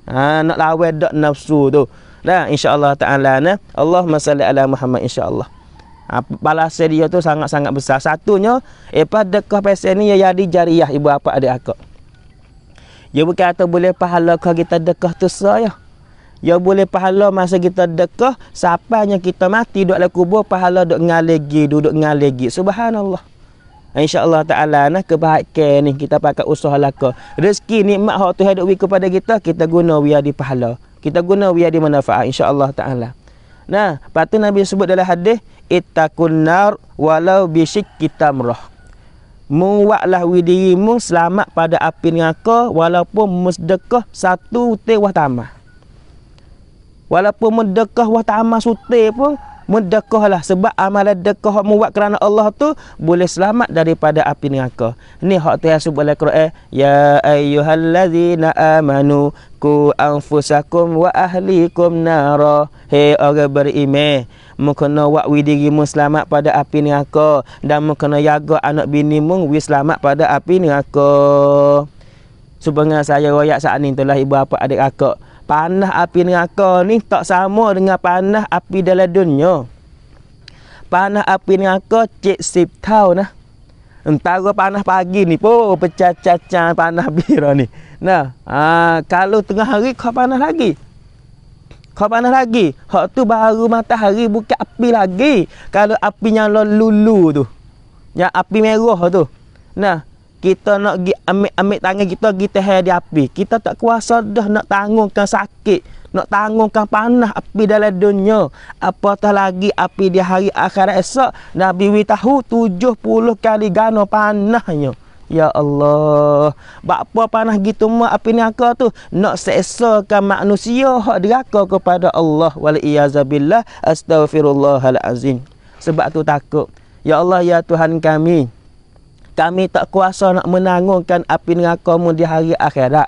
ha, Nak lawan dok nafsu tu Dah insyaAllah ta'ala ni Allah masalah ala Muhammad insyaAllah ha, Balas dia tu sangat-sangat besar Satunya Epa dekah pesan ni ya jadi jariah ibu apa adik aku Dia berkata boleh pahala kau kita dekah tu saya so, Ya boleh pahala masa kita dekah yang kita mati Duduk dalam kubur Pahala duduk ngalegi Duduk ngalegi Subhanallah InsyaAllah ta'ala nah, Kebahagiaan ni Kita pakai usaha laka Rezeki nikmat Hak Tuhan wiku pada kita Kita guna wiyah di pahala Kita guna wiyah di manfaat InsyaAllah ta'ala Nah Lepas Nabi sebut dalam hadis Ittakun nar Walau bisik kita merah Muwaklah widirimu Selamat pada api ni Walaupun Musdekah Satu tewah tamah Walaupun mendekah wah tamah sutir pun mendekah lah sebab amalan dekah muat kerana Allah tu boleh selamat daripada api neraka. Ni hak Tuhan sebut dalam Quran, ya ayyuhallazina amanu ku anfusakum wa ahlikum nara. Hei orang beriman, mu wak widirimu selamat pada api ni aku dan mu kena anak bini mung wi selamat pada api ni aku. Subhanallah saya royak saat ni itulah ibu bapa adik akak panah api neraka ni tak sama dengan panah api dalam dunia. Panah api neraka cik sip tau nah. Entah panah pagi ni po pecah-pecah panah (laughs) biru ni. Nah, ha, kalau tengah hari kau panah lagi. Kau panas lagi. Hak tu baru matahari buka api lagi. Kalau api nyala lulu tu. Yang api merah tu. Nah, kita nak gi ambil ambil tangan kita gi tahan di api. Kita tak kuasa dah nak tanggungkan sakit, nak tanggungkan panah api dalam dunia. Apatah lagi api di hari akhirat esok. Nabi wi tahu tujuh puluh kali gano panahnya. Ya Allah. Bakpa panah gitu ma api ni aku tu nak seksakan manusia hak deraka kepada Allah wal iazabilah astagfirullahal Sebab tu takut. Ya Allah ya Tuhan kami kami tak kuasa nak menanggungkan api nerakamu di hari akhirat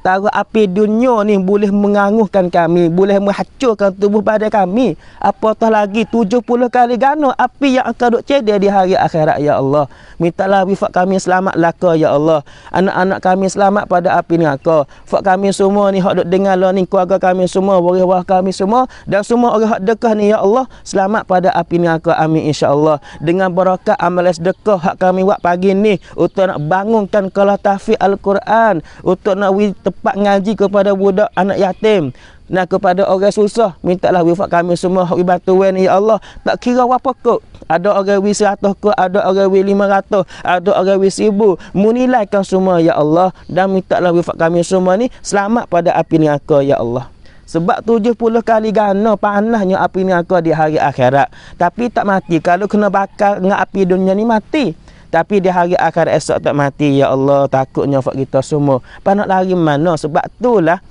tara api dunia ni boleh menganguhkan kami boleh menghacurkan tubuh pada kami apatah lagi 70 kali ganu api yang akan duk cedek di hari akhirat ya Allah mintalah wifat kami selamat laka ya Allah anak-anak kami selamat pada api ni neraka fak kami semua ni hak duk dengar lah ni keluarga kami semua warah kami semua dan semua orang hak dekah ni ya Allah selamat pada api ni neraka amin insya Allah. dengan berkat amalan sedekah hak kami buat pagi ni untuk nak bangunkan kalah tahfiz al-Quran untuk nak tepat ngaji kepada budak anak yatim dan kepada orang susah mintalah wifat kami semua hak bantu ya Allah tak kira apa kok ada orang wi 100 ke ada orang wi 500 ada orang wi 1000 munilaikan semua ya Allah dan mintalah wifat kami semua ni selamat pada api neraka ya Allah sebab tujuh puluh kali gana panahnya api neraka di hari akhirat tapi tak mati kalau kena bakar dengan api dunia ni mati tapi di hari akhir esok tak mati Ya Allah takutnya fak kita semua Apa nak lari mana Sebab tu lah.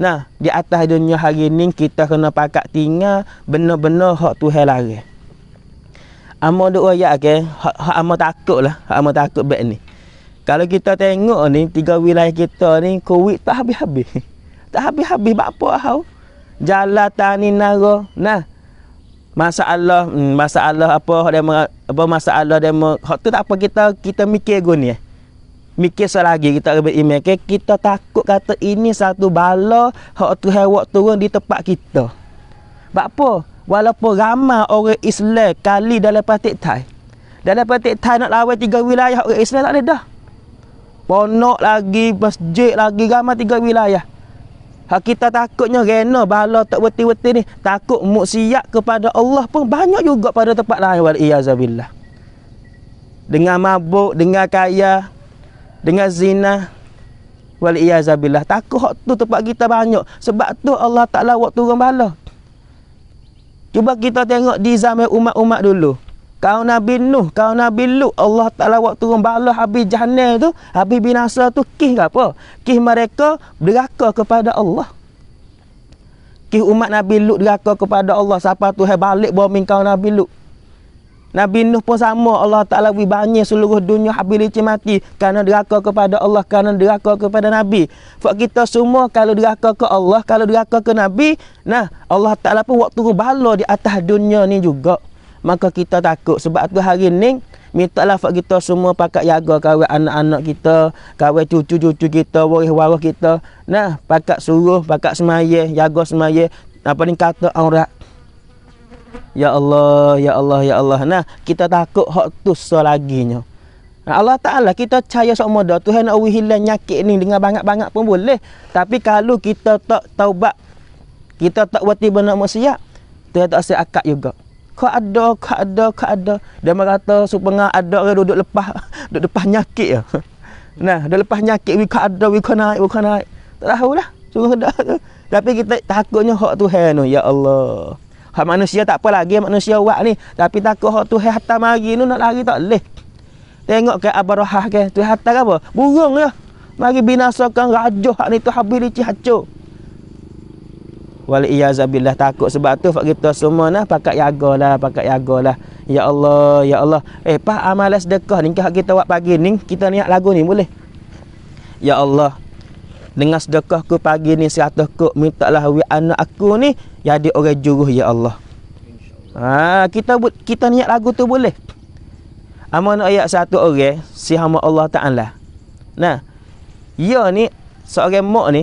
Nah di atas dunia hari ni Kita kena pakat tinggal Benar-benar hak tu hal lari Amo dua ya okay. Hak amal takut lah Hak amal takut baik ni Kalau kita tengok ni Tiga wilayah kita ni Covid tak habis-habis (laughs) Tak habis-habis Bapak tahu Jalan tani naro Nah masalah hmm, masalah apa dia apa masalah dia hak tu tak apa kita kita mikir guni ni eh. mikir selagi kita ambil email okay? kita takut kata ini satu bala hak tu hewak turun di tempat kita sebab apa walaupun ramai orang Islam kali dalam patik Thai, dalam patik Thai nak lawan tiga wilayah orang Islam tak ada dah Ponok lagi, masjid lagi, ramai tiga wilayah. Ha kita takutnya rena bala tak beti-beti ni takut maksiat kepada Allah pun banyak juga pada tempat lain wal iazabilah. Dengan mabuk, dengan kaya, dengan zina wal iazabilah. Takut hak tu tempat kita banyak sebab tu Allah Taala waktu turun bala. Cuba kita tengok di zaman umat-umat dulu. Kau Nabi Nuh, kau Nabi Lut, Allah Ta'ala waktu turun balas habis jahannam tu, habis binasa tu, kih ke apa? Kih mereka deraka kepada Allah. Kih umat Nabi Lut deraka kepada Allah, siapa tu hai balik bawa kau Nabi Lut. Nabi Nuh pun sama, Allah Ta'ala wih banyak seluruh dunia habis licin mati, kerana deraka kepada Allah, kerana deraka kepada Nabi. Sebab kita semua kalau deraka ke Allah, kalau deraka ke Nabi, nah Allah Ta'ala pun waktu turun balas di atas dunia ni juga maka kita takut sebab tu hari ni mintalah fak kita semua pakat jaga kawe anak-anak kita, kawe cucu-cucu kita, waris-waris kita. Nah, pakat suruh, pakat semaya, jaga semaya. Apa ni kata orang Ya Allah, ya Allah, ya Allah. Nah, kita takut hak tu selaginya. Allah Ta'ala kita percaya semua dah Tuhan nak hilang nyakit ni dengan banyak-banyak pun boleh Tapi kalau kita tak taubat Kita tak wati benar masyarakat Tuhan tak saya akak juga kau ada, kau ada, kau ada. Dia merata supaya ada orang duduk lepas, (laughs) duduk lepas nyakit. Ya. (laughs) Nah, dia lepas nyakit, we kau ada, we kau naik, we kau naik. Tak tahu lah. Sungguh dah. Tapi kita takutnya hak Tuhan tu. Ya Allah. Hak manusia tak apa lagi manusia buat ni. Tapi takut hak Tuhan hatta mari ni nak lari tak boleh. Tengok ke Abarohah ke. tu hatta apa? Burung ya. Mari binasakan rajuh hak ni tu habis licih hacuh. Waliyazabilah takut sebab tu fak kita semua nah pakat jagalah pakat jagalah. Ya Allah, ya Allah. Eh pak amalan sedekah ni kah kita buat pagi ni kita niat lagu ni boleh. Ya Allah. Dengan sedekah ku pagi ni 100 kok minta lah wi anak aku ni jadi orang juruh ya Allah. Ha kita buat kita niat lagu tu boleh. Amanah ayat satu orang si hamba Allah Taala. Nah. Ya ni seorang mak ni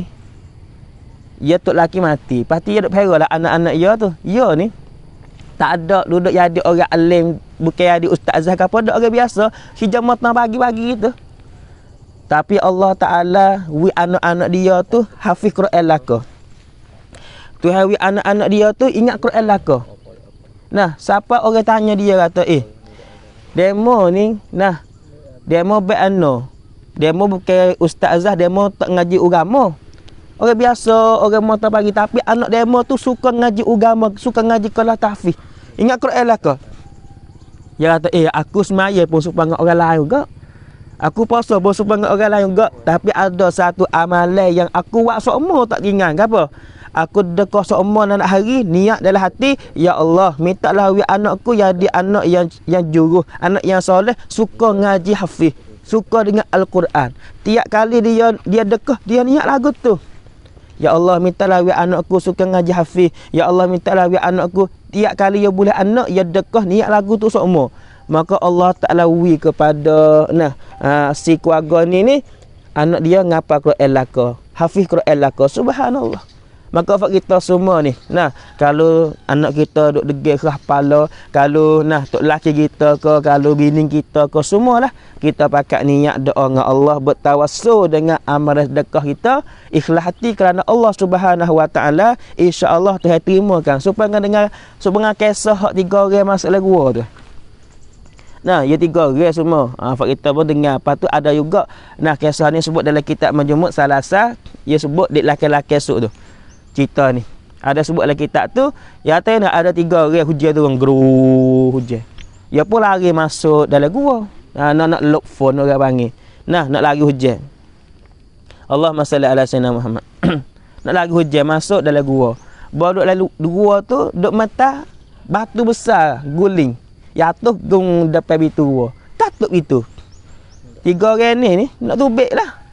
Ya tok laki mati. Pasti ya dok heralah anak-anak ya tu. Ya ni. Tak ada duduk ya ada orang alim bukan ada ustaz ke apa orang biasa hijau mata pagi-pagi gitu. Tapi Allah Taala wi anak-anak dia tu hafiz Quran laka. Tu hawi anak-anak dia tu ingat Quran laka. Nah, siapa orang tanya dia kata eh demo ni nah demo be anu. Demo bukan ustazah, demo tak ngaji agama. Orang biasa, orang mata pagi tapi anak demo tu suka ngaji agama, suka ngaji kalah tahfiz. Ingat Quran lah ke? Ya kata, "Eh, aku semaya pun suka dengan orang lain juga. Aku puasa pun suka dengan orang lain juga, tapi ada satu amalan yang aku buat semua tak ingat. apa? Aku dekat semua anak hari niat dalam hati, ya Allah, mintalah wi anakku yang jadi anak yang yang juruh, anak yang soleh, suka ngaji hafiz, suka dengan al-Quran. Tiap kali dia dia dekat, dia niat lagu tu. Ya Allah mintalah wi anakku suka ngaji hafiz. Ya Allah mintalah wi anakku tiap kali ya boleh anak ya dekah niat lagu tu semua. Maka Allah tak wi kepada nah aa, ha, si keluarga ni ni anak dia ngapa Quran laka. Hafiz Quran laka. Subhanallah maka fak kita semua ni nah kalau anak kita duk degil kerah kepala kalau nah tok laki kita ke kalau bini kita ke semualah kita pakat niat doa dengan Allah bertawassul dengan amal sedekah kita ikhlas hati kerana Allah Subhanahu wa taala insyaallah Tuhan terimakan supaya dengan supaya kisah hak tiga orang masalah gua tu Nah, ya tiga orang semua. Ah, kita pun dengar. Lepas tu ada juga. Nah, kisah ni sebut dalam kitab Majumut Salasa. Ia ya sebut di laki-laki suk tu cerita ni. Ada sebut dalam kitab tu, yang atas ni ada tiga orang hujan tu orang geru hujan. Ya pun lari masuk dalam gua. Ha, nak nak lock phone orang panggil. Nah, nak lari hujan. Allah masalah ala sayyidina Muhammad. (clears throat) nak lari hujan masuk dalam gua. Bawa duduk lalu gua tu, duduk mata batu besar guling. tu gung depan bitu gua. Tatuk itu. Tiga orang ni ni nak tubik lah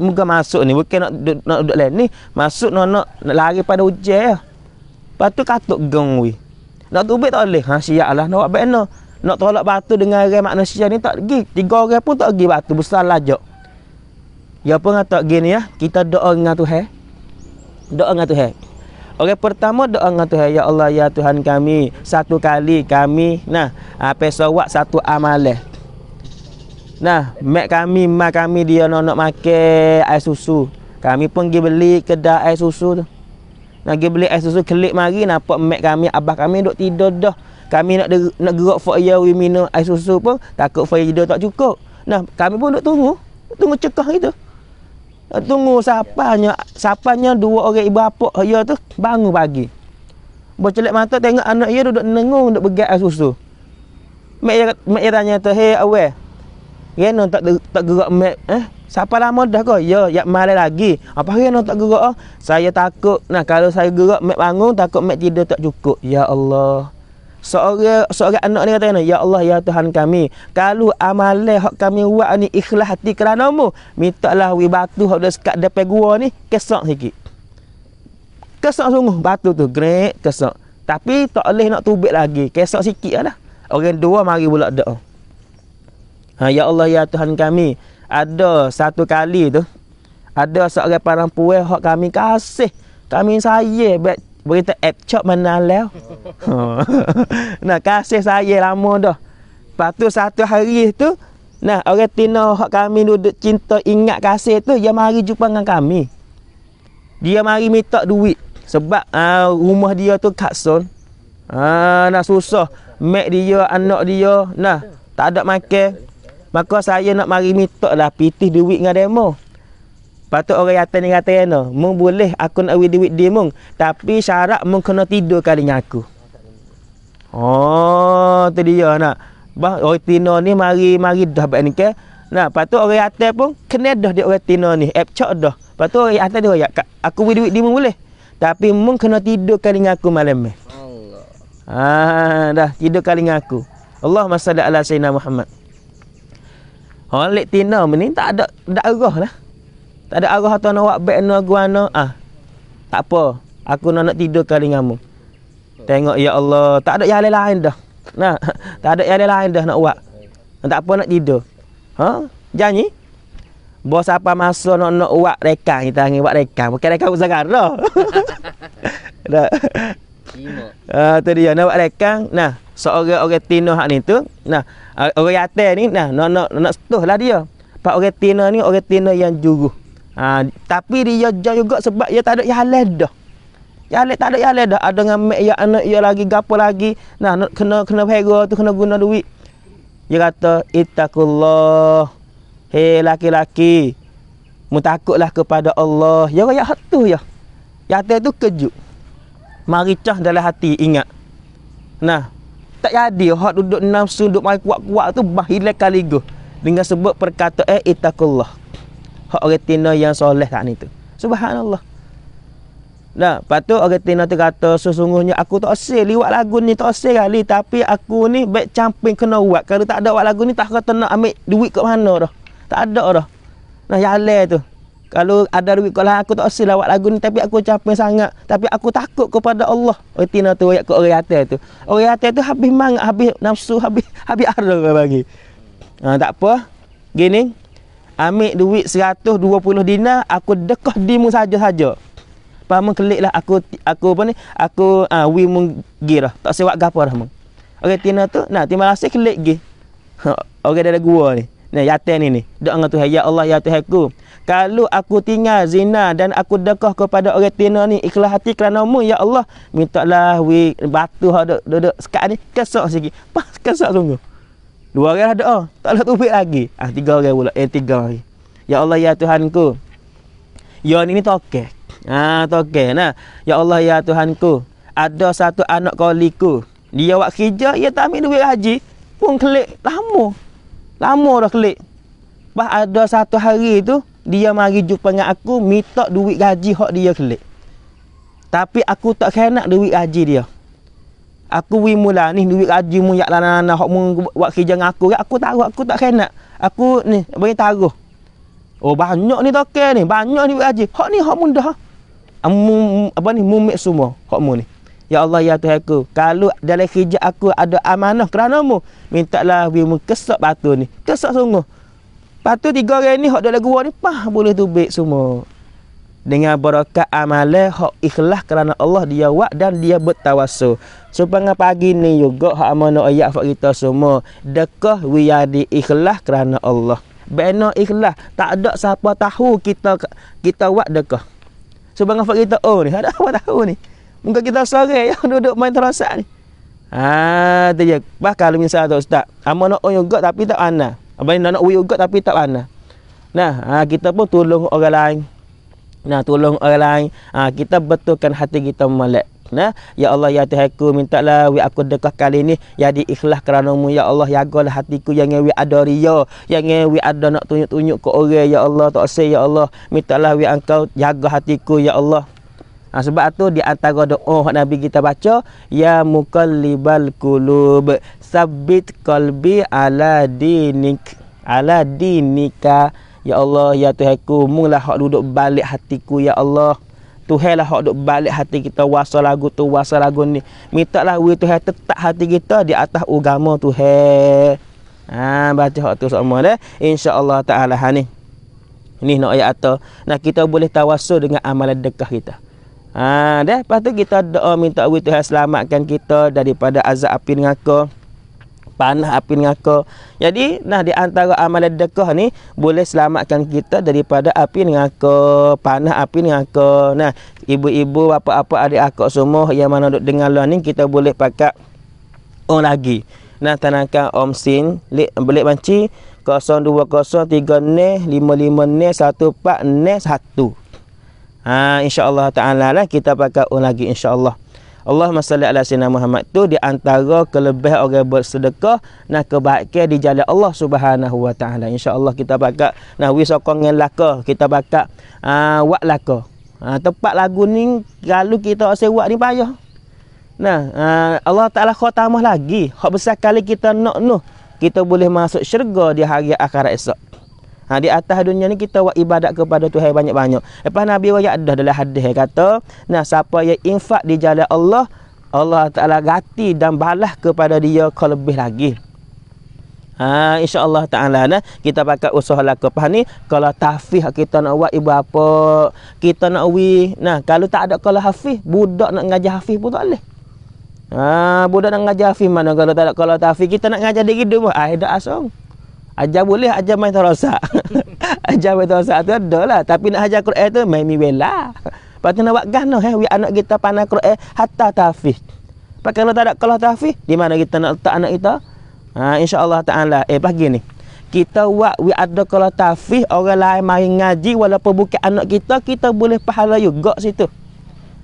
muka masuk ni bukan nak duduk, nak duduk lain ni masuk nak nak, nak lari pada hujan ya. lepas tu katuk geng we nak tubik tak boleh ha siap lah, nak buat no. nak tolak batu dengan orang manusia ni tak pergi tiga orang pun tak pergi batu besar lah jok. ya pun tak gini ya kita doa dengan Tuhan doa dengan Tuhan Orang pertama doa dengan Tuhan Ya Allah ya Tuhan kami Satu kali kami Nah Apa ha, sawak satu amalah Nah, mak kami, mak kami dia nak nak makan air susu. Kami pun pergi beli kedai air susu tu. Nak pergi beli air susu kelik mari nampak mak kami, abah kami duk tidur dah. Kami nak de, nak gerak for year we minum air susu pun takut for year tak cukup. Nah, kami pun duk tunggu. Tunggu cekah gitu. Tunggu siapanya, siapanya dua orang ibu bapa dia tu bangun pagi. Bercelak mata tengok anak dia duduk nengung duk begat air susu. Mak dia mak dia tanya tu, "Hey, awe. Ya non tak tak gerak map eh. Siapa lama dah kau? Ya, ya malam lagi. Apa hari non tak gerak? Oh? Saya takut. Nah, kalau saya gerak map bangun takut map tidur tak cukup. Ya Allah. Seorang seorang anak ni kata ya Allah ya Tuhan kami, kalau amale hak kami buat ni ikhlas hati kerana-Mu, mintaklah wi batu hak dekat sekat depan gua ni kesak sikit. Kesak sungguh batu tu, great kesak. Tapi tak boleh nak tubik lagi, kesak sikitlah. Orang dua mari pula dak. Oh. Ha, ya Allah ya Tuhan kami, ada satu kali tu ada seorang perempuan hak kami kasih, kami saya bet berita app chop mana lew. (laughs) Ha. nah kasih saya lama dah. Patu satu hari tu nah orang tina hak kami duduk cinta ingat kasih tu dia mari jumpa dengan kami. Dia mari minta duit sebab uh, rumah dia tu kakson. Ah ha, uh, nah susah mak dia anak dia nah tak ada makan Maka saya nak mari minta lah pitih duit dengan demo. Patut orang yatan ni kata kena, mung boleh aku nak wi duit dia mung, tapi syarat mung kena tidur kalinya aku. Oh, tu dia nak. Bah orang tino ni mari mari dah ban ke. Nah, patut orang yatan pun kena dah di orang tino ni, app cak dah. Patut orang yatan dia ya, aku wi duit dia mung boleh. Tapi mung kena tidur kali dengan aku malam ni. Allah. Ah, dah tidur kali dengan aku. Allah, salli ala sayyidina Muhammad. Ha lek tina meni tak ada darah lah. Tak ada arah atau nak wak bek nak guano, ah. Tak apa, aku nak nak tidur kali dengan Tengok ya Allah, tak ada yang lain dah. Nah, (laughs) tak ada yang lain dah nak wak. Tak apa nak tidur. Ha? Janji? Bos apa masa nak nak wak rekam kita ngi wak rekam. Bukan rekam Zagar dah. (laughs) Dah. Ah, tadi ya nak wak rekam. Nah, seorang-orang tino hak ni tu nah orang atas ni nah nak nak nak setuhlah dia pak orang tino ni orang tino yang juru ha, tapi dia jauh juga sebab dia tak ada yang halal dah yang halal tak ada yang halal dah ada dengan mak ya anak ya lagi gapo lagi nah nak kena kena pergo tu kena guna duit dia kata ittaqullah hei laki-laki takutlah kepada Allah ya orang yang tu, ya yang tu kejut Mari cah dalam hati ingat. Nah, tak jadi hak duduk nafsu duduk mai kuat-kuat tu bah hilang kali go dengan sebab perkata eh, itakullah hak orang tina yang soleh kan itu subhanallah nah patu orang tina tu kata sesungguhnya aku tak asal liwat lagu ni tak asal kali tapi aku ni baik camping kena buat kalau tak ada buat lagu ni tak kata nak ambil duit kat mana dah tak ada dah nah yale tu kalau ada duit kalau aku tak usah lawat lagu ni tapi aku capek sangat tapi aku takut kepada Allah. Ertinya oh, tu ayat orang hati tu. Orang hati tu habis mangak, habis nafsu, (laughs) habis habis arah bagi. Ha, tak apa. Gini. Ambil duit 120 dina, aku dekah dimu saja-saja. Paham keliklah aku aku apa ni? Aku ah ha, wi menggirah. Tak sewak gapo dah mu. Orang tina tu, nah terima kasih klik gi. Ha, orang dari gua ni. Ni yatim ni ni. Doa dengan Tuhan, ya Allah ya Tuhanku. Kalau aku tinggal zina dan aku dekah kepada orang tina ni ikhlas hati kerana mu ya Allah, mintalah we batu hak duduk, duduk sekat ni kesok sikit. Pas kesok tunggu. Dua orang doa, tak ada tubik lagi. Ah tiga orang pula, eh tiga lagi. Ya Allah ya Tuhanku. Ya ni ni toke, Ah toke. nah. Ya Allah ya Tuhanku. Ada satu anak koliku. Dia buat kerja, dia tak ambil duit haji. Pun kelik lama. Lama dah kelik. Bah ada satu hari tu dia mari jumpa dengan aku minta duit gaji hak dia kelik. Tapi aku tak kena duit gaji dia. Aku wi mula ni duit gaji mu yak lana-lana hak mu buat kerja dengan aku. aku tahu aku tak kena. Aku ni bagi taruh. Oh banyak ni tokel ni. Banyak ni duit gaji. Hak ni hak mu dah. Amu apa ni mumik semua hak mu ni. Ya Allah ya Tuhan aku Kalau dalam hijab aku ada amanah keranamu lah bimu kesok batu ni Kesok sungguh Batu tiga orang ni Hak dalam gua ni Pah boleh tubik semua Dengan barakat amale Hak ikhlas kerana Allah dia wak Dan dia bertawasul Supaya pagi ni juga Hak amanah ayat Fak kita semua Dekah wiyadi ikhlas kerana Allah Bena ikhlas Tak ada siapa tahu kita Kita wak dekah Supaya fak kita Oh ni (laughs) ada apa tahu ni Muka kita sore (laughs) ya duduk main terasa ni. Ha tu je. Bah kalau misal tu ustaz, ama nak oi juga tapi tak ana. Apa nak nak oi juga tapi tak ana. Nah, ha, kita pun tolong orang lain. Nah, tolong orang lain. Ha, kita betulkan hati kita melek. Nah, ya Allah ya Tuhan aku minta lah we aku dekat kali ni ya di ikhlas kerana mu ya Allah jagalah hatiku yang we ada riya yang we ada nak tunjuk-tunjuk ke orang ya Allah tak ya Allah minta lah we engkau jaga hatiku ya Allah Ha, sebab tu di antara doa oh, Nabi kita baca ya mukallibal qulub sabbit qalbi ala dinik ala dinika ya Allah ya Tuhanku mulah hak duduk balik hatiku ya Allah Tuhan lah hak duduk balik hati kita wasa lagu tu wasa lagu ni minta lah we Tuhan tetap hati kita di atas agama Tuhan ha baca hak tu semua deh insyaallah taala ha ni ni nak ayat atau nak kita boleh tawasul dengan amalan dekah kita Ha dah lepas tu kita doa oh, minta Allah Tuhan selamatkan kita daripada azab api neraka panah api neraka. Jadi nah di antara amalan dekah ni boleh selamatkan kita daripada api neraka, panah api neraka. Nah, ibu-ibu apa-apa adik akak semua yang mana duk dengar lah ni kita boleh pakat on lagi. Nah tanangkan Om Sin lek belik banci 0203 ne 55 ne 14 ne 1. Ha insya-Allah taala lah kita pakai ulang lagi insyaallah allah Allahumma salli ala sayyidina Muhammad tu di antara kelebih orang bersedekah nak kebaikan di jalan Allah Subhanahu wa taala. insya kita pakai nah wis sokongan laka, kita pakai uh, wak laka. Ha, tempat lagu ni kalau kita asyik wak ni payah. Nah, uh, Allah Taala khatamah lagi. Hak besar kali kita nak noh, kita boleh masuk syurga di hari akhirat esok. Ha, di atas dunia ni kita buat ibadat kepada Tuhan banyak-banyak. Lepas Nabi Raya Adah dalam hadis kata, nah siapa yang infak di jalan Allah, Allah Ta'ala gati dan balas kepada dia kalau lebih lagi. Ha, InsyaAllah Ta'ala nah, Kita pakai usaha lah Faham ni Kalau tafih kita nak buat ibu apa Kita nak wi Nah Kalau tak ada kalau hafif Budak nak ngajar hafif pun tak boleh ha, Budak nak ngajar hafif mana Kalau tak ada kalau tafih Kita nak ngajar diri dia Akhirnya ah, asong Ajar boleh, ajar main tak rosak. (laughs) ajar main tak tu ada lah. Tapi nak ajar Quran tu, main miwela. Lepas tu nak buat gana, eh. Wih anak kita panah Quran, hatta tafih. Lepas kalau tak ada kalah tafih, di mana kita nak letak anak kita? Ha, InsyaAllah ta'ala. Eh, pagi ni. Kita buat, wih ada kalah tafih, orang lain main ngaji, walaupun bukan anak kita, kita boleh pahala juga situ.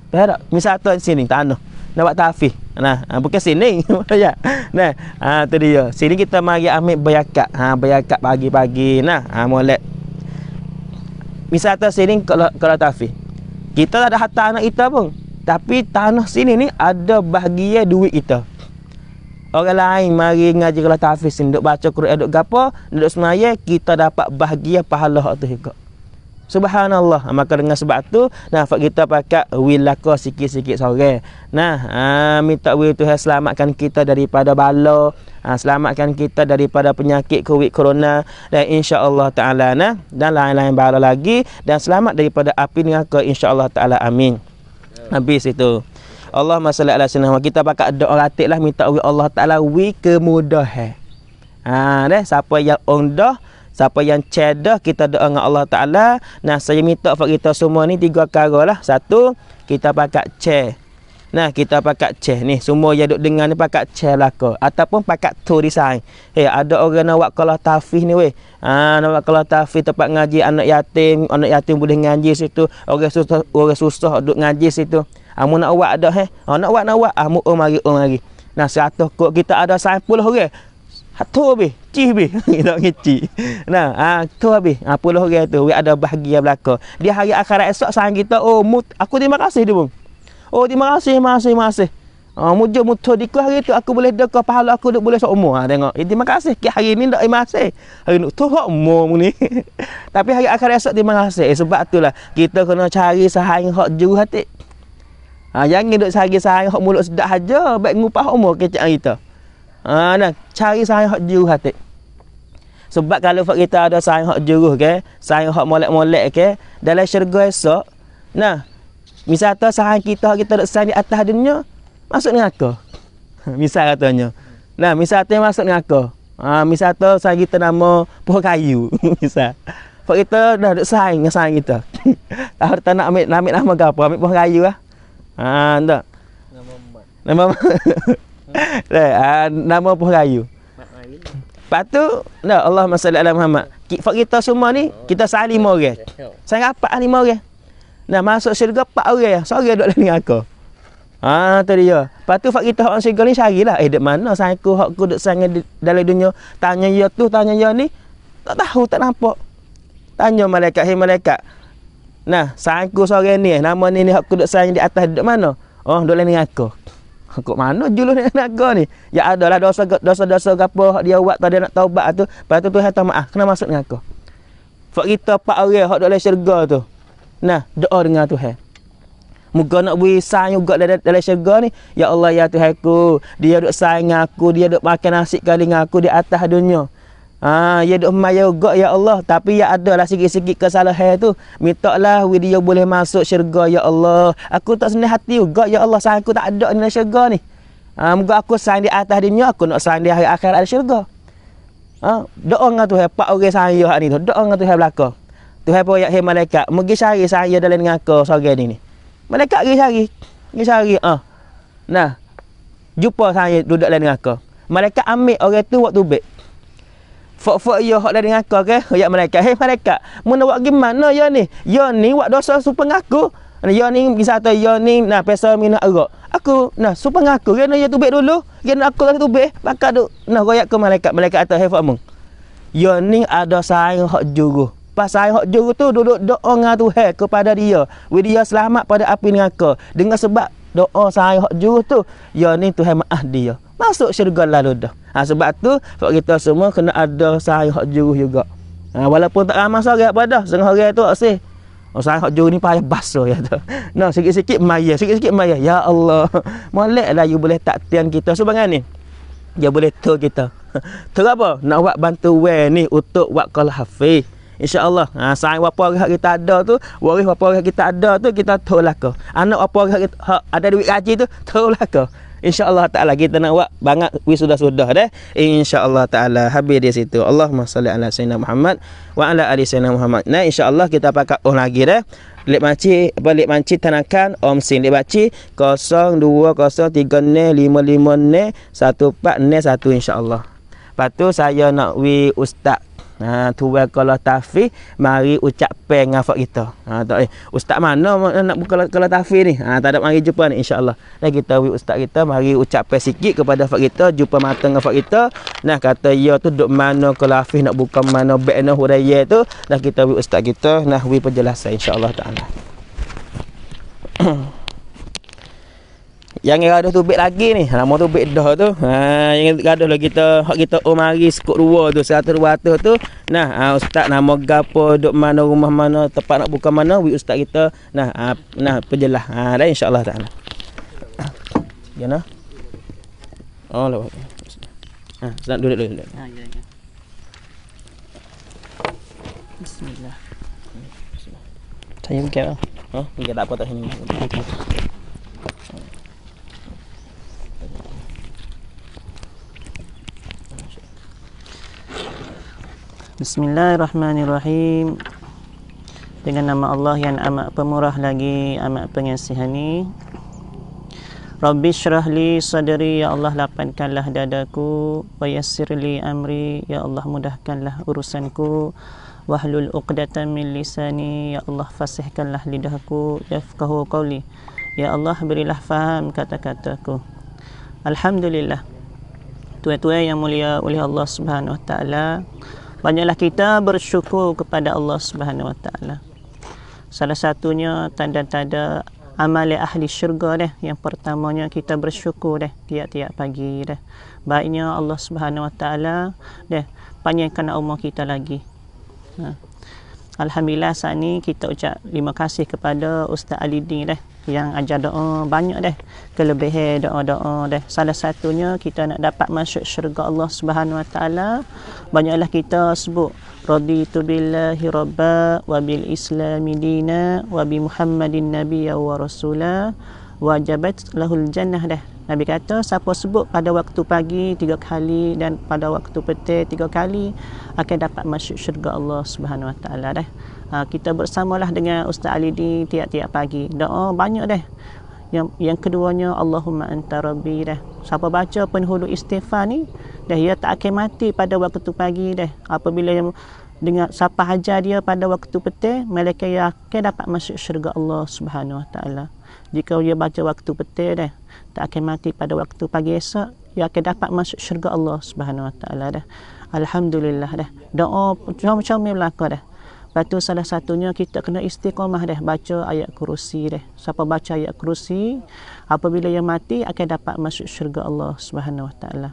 Faham tak? Misal tu sini, tak anak nak buat tahfiz nah ha, bukan sini ya (laughs) nah ha, tu dia sini kita mari ambil berakat ha berakat pagi-pagi nah ha molek misal sini kalau kalau tahfiz kita tak ada harta anak kita pun tapi tanah sini ni ada bahagia duit kita orang lain mari ngaji kalau tahfiz sini duk baca Quran duk gapo duk semaya kita dapat bahagia pahala tu juga Subhanallah. Ah, maka dengan sebab tu nah kita pakat wilaka lah sikit-sikit sore. Nah, ha, minta wil Tuhan selamatkan kita daripada bala, ha, selamatkan kita daripada penyakit COVID corona dan insya-Allah taala nah dan lain-lain bala lagi dan selamat daripada api neraka insya-Allah taala. Amin. Habis itu. Allah salli ala sayyidina kita pakat doa ratiklah minta wil Allah taala wil kemudahan. Ha deh siapa yang undah Siapa yang cedah kita doa dengan Allah Ta'ala Nah saya minta kepada kita semua ni tiga kara lah Satu kita pakai ceh Nah kita pakai ceh ni Semua yang duduk dengar ni pakai ceh laka Ataupun pakai tu design Eh ada orang nak buat kalau tafih ni weh Haa ah, nak buat kalau tafih tempat ngaji anak yatim Anak yatim boleh ngaji situ Orang susah, orang susah duduk ngaji situ Amu ah, nak buat ada heh Haa ah, nak buat nak buat Amu om oh, hari om oh, hari Nah seratus kot kita ada sampul orang Hatu habis kecil habis. Kita (laughs) kecil. Nah, ha, tu habis. Ha, puluh orang tu. Weh ada bahagia belakang. Dia hari akhirat esok sang kita. Oh, mut aku terima kasih dia pun. Oh, terima kasih, masih, masih. terima kasih. Ha, Mujo mutu di hari tu. Aku boleh deka pahala aku duk boleh seumur. Ha, ah, tengok. Eh, terima kasih. Ke hari ni tak terima kasih. Hari ni tu tak umur ni. (laughs) Tapi hari akhirat esok terima kasih. Eh, sebab itulah Kita kena cari sahaja hak juru hati. Ha, jangan duk sahaja sahaja hak mulut sedap saja. Baik ngupah umur kecil kita. Ha, Ha nah, cari sayang hak juru hati. Sebab kalau fak kita ada sayang hak juru ke, sayang hak molek-molek ke, dalam syurga esok. Nah, misal tu sayang kita kita nak sayang di atas dunia, masuk dengan aku. (laughs) misal katanya. Nah, misal tu masuk dengan aku. Ha, misal tu sayang kita nama pohon kayu, (laughs) misal. Fak kita dah nak sayang dengan sayang kita. (laughs) Tahu tak nak ambil, nak ambil nama apa, ambil pohon kayu lah. Ha, entah. Nama Mat. Nama Mat. Lai, (laughs) uh, ah, nama pun Melayu. Lepas tu, no, Allah SWT Allah Muhammad. Kita, kita semua ni, kita saya lah lima orang. Saya rapat lima orang. Nah, masuk syurga empat orang. Lah. Seorang duduk dengan aku. Haa, ah, tu dia. Lepas tu, Fak kita orang syurga ni, carilah. Eh, di mana saya aku, hak aku duduk sangat di, dalam dunia. Tanya ya tu, tanya ya ni. Tak tahu, tak nampak. Tanya malaikat, hei malaikat. Nah, saya aku seorang ni, eh. nama ni ni hak aku duduk sangat di atas, duduk mana? Oh, duduk dengan aku. (laughs) Kok mana julus ni naga ni? Ya adalah dosa dosa dosa gapo dia buat tadi nak taubat tu, patu tu hatam ah kena masuk dengan aku. Fak kita pak orang hak dalam syurga tu. Nah, doa dengan Tuhan. Muka nak beri sayang juga dalam, dalam syurga ni. Ya Allah, ya Tuhan Dia duduk sayang aku. Dia duduk makan nasi kali dengan aku di atas dunia. Ah ya duk maya juga ya Allah tapi ya ada lah sikit-sikit kesalahan tu mintaklah dia boleh masuk syurga ya Allah aku tak senang hati juga ya Allah sang aku tak ada ni syurga ni ah moga aku sang di atas dunia aku nak sang di akhir akhirat ada syurga ah doa ngah tu pak orang saya ya hak ni tu doa ngah tu hak belaka Tuhan pun yang malaikat mugi syari saya dalam dengan aku sore ni ni malaikat gi syari gi syari ah nah jumpa saya duduk dalam dengan aku malaikat ambil orang tu waktu baik Fok-fok yo, hok dari ngaku ke? Ya mereka. Hei mereka. Mun wak gimana Yo ni? yo ni wak dosa supa ngaku. Yo ni bisa tu ya ni nah peso minum arak. Aku nah supa ngaku ya ni ya tubek dulu. Ya aku tadi tubek. Maka duk nah royak ke mereka. Mereka atau hei fok mung. Ya ni ada saing hok juru. Pasal hok juru tu duduk doa ngah tu kepada dia. Wi dia selamat pada api ngaku. Dengan sebab doa saing hok juru tu, yo ni tu hei maah dia. Masuk syurga lalu dah ha, sebab tu sebab kita semua kena ada sahih hak juru juga ha, walaupun tak ramah sahih apa dah setengah hari tu tak sih Oh, saya hak ni payah baso ya tu. (laughs) No, sikit-sikit maya, sikit-sikit maya. Ya Allah. (laughs) Moleklah you boleh tak tian kita sebab ni. Dia boleh tu kita. (laughs) Tu apa? Nak buat bantu we ni untuk buat qal hafiz. Insya-Allah. Ha, sai apa hak kita ada tu, waris apa hak kita ada tu kita tolak ke. Anak apa hak kita ha, ada duit gaji tu, tolak ke insyaallah taala kita nak buat banyak wisuda sudah sudah. Dah. insyaallah taala habis di situ Allahumma salli ala sayyidina Muhammad wa ala ali sayyidina Muhammad nah insyaallah kita pakai oh lagi deh Lek manci, balik manci tenangkan Om Sin lek manci 02035514 ne, ne, ne, insyaallah. Lepas tu saya nak wi ustaz Ha tu kalau tahfiz mari ucap peng afak kita. Ha tak eh. Ustaz mana nak buka kalau tahfiz ni? Ha tak ada mari jumpa ni insyaallah allah Dan kita we ustaz kita mari ucap peng sikit kepada afak kita, jumpa mata dengan afak kita. Nah kata ya tu duk mana kalau hafiz nak buka mana bag nah huraya tu. Dan kita we ustaz kita nah we penjelasan insyaallah allah taala. (clears throat) yang gaduh tu bek lagi ni nama tu bek dah tu ha yang gaduh lagi kita hak kita om hari dua tu 100 200 tu nah ha, ustaz nama gapo dok mana rumah mana tempat nak buka mana wi ustaz kita nah ha, nah pejelah, ha dah insyaallah taala ya nah oh lawa ha ustaz duduk duduk ha ya ya bismillah saya mungkin ha mungkin tak apa tak sini Bismillahirrahmanirrahim Dengan nama Allah yang amat pemurah lagi Amat pengasihani Rabbi syrah li sadari Ya Allah lapankanlah dadaku Wayasir li amri Ya Allah mudahkanlah urusanku Wahlul uqdatan min lisani Ya Allah fasihkanlah lidahku Yafkahu qawli Ya Allah berilah faham kata-kataku Alhamdulillah Tua-tua yang mulia oleh Allah Subhanahu Wa Taala banyaklah kita bersyukur kepada Allah Subhanahu Wa Taala. Salah satunya tanda-tanda amal ahli syurga deh. Yang pertamanya kita bersyukur deh tiap-tiap pagi deh. Baiknya Allah Subhanahu Wa Taala deh panjangkan umur kita lagi. Ha. Alhamdulillah saat ni kita ucap terima kasih kepada Ustaz Ali Din deh yang ajar doa banyak deh kelebihan doa-doa deh salah satunya kita nak dapat masuk syurga Allah Subhanahu Wa Taala banyaklah kita sebut raditu billahi rabba wa bil islami dina wa bi muhammadin nabiyya wa rasula wajabat lahul jannah deh Nabi kata siapa sebut pada waktu pagi tiga kali dan pada waktu petang tiga kali akan dapat masuk syurga Allah Subhanahu Wa Taala dah. Ha, kita bersamalah dengan Ustaz Ali di tiap-tiap pagi. Doa banyak dah. Yang yang keduanya Allahumma anta rabbi dah. Siapa baca penghulu istighfar ni dah ia tak akan mati pada waktu pagi dah. Apabila yang dengan siapa hajar dia pada waktu petang, malaikat yang akan dapat masuk syurga Allah Subhanahu Wa Taala. Jika dia baca waktu petang dah, tak akan mati pada waktu pagi esok ia akan dapat masuk syurga Allah Subhanahu Wa Taala dah. Alhamdulillah dah. Doa macam-macam berlaku dah. Batu salah satunya kita kena istiqamah dah baca ayat kursi dah. Siapa baca ayat kursi apabila yang mati akan dapat masuk syurga Allah Subhanahu Wa Taala.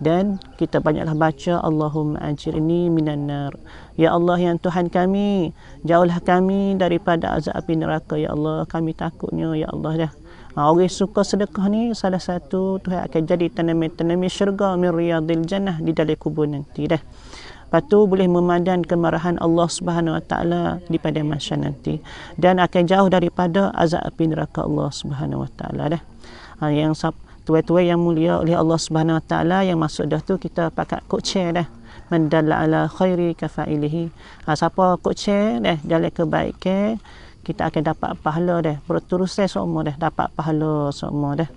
Dan kita banyaklah baca Allahumma ajirni minan nar. Ya Allah yang Tuhan kami, jauhlah kami daripada azab api neraka ya Allah. Kami takutnya ya Allah dah. Ha, orang suka sedekah ni salah satu Tuhan akan jadi tanami-tanami syurga min riyadil jannah di dalam kubur nanti dah. Lepas tu boleh memadan kemarahan Allah Subhanahu Wa Taala di pada masa nanti dan akan jauh daripada azab api neraka Allah Subhanahu Wa Taala dah. Ha, yang tua-tua yang mulia oleh Allah Subhanahu Wa Taala yang masuk dah tu kita pakat kocer dah mendalla ala khairi kafailihi ha, siapa kocer dah dalam kebaikan kita akan dapat pahala dia berterusan semua dia dapat pahala semua dia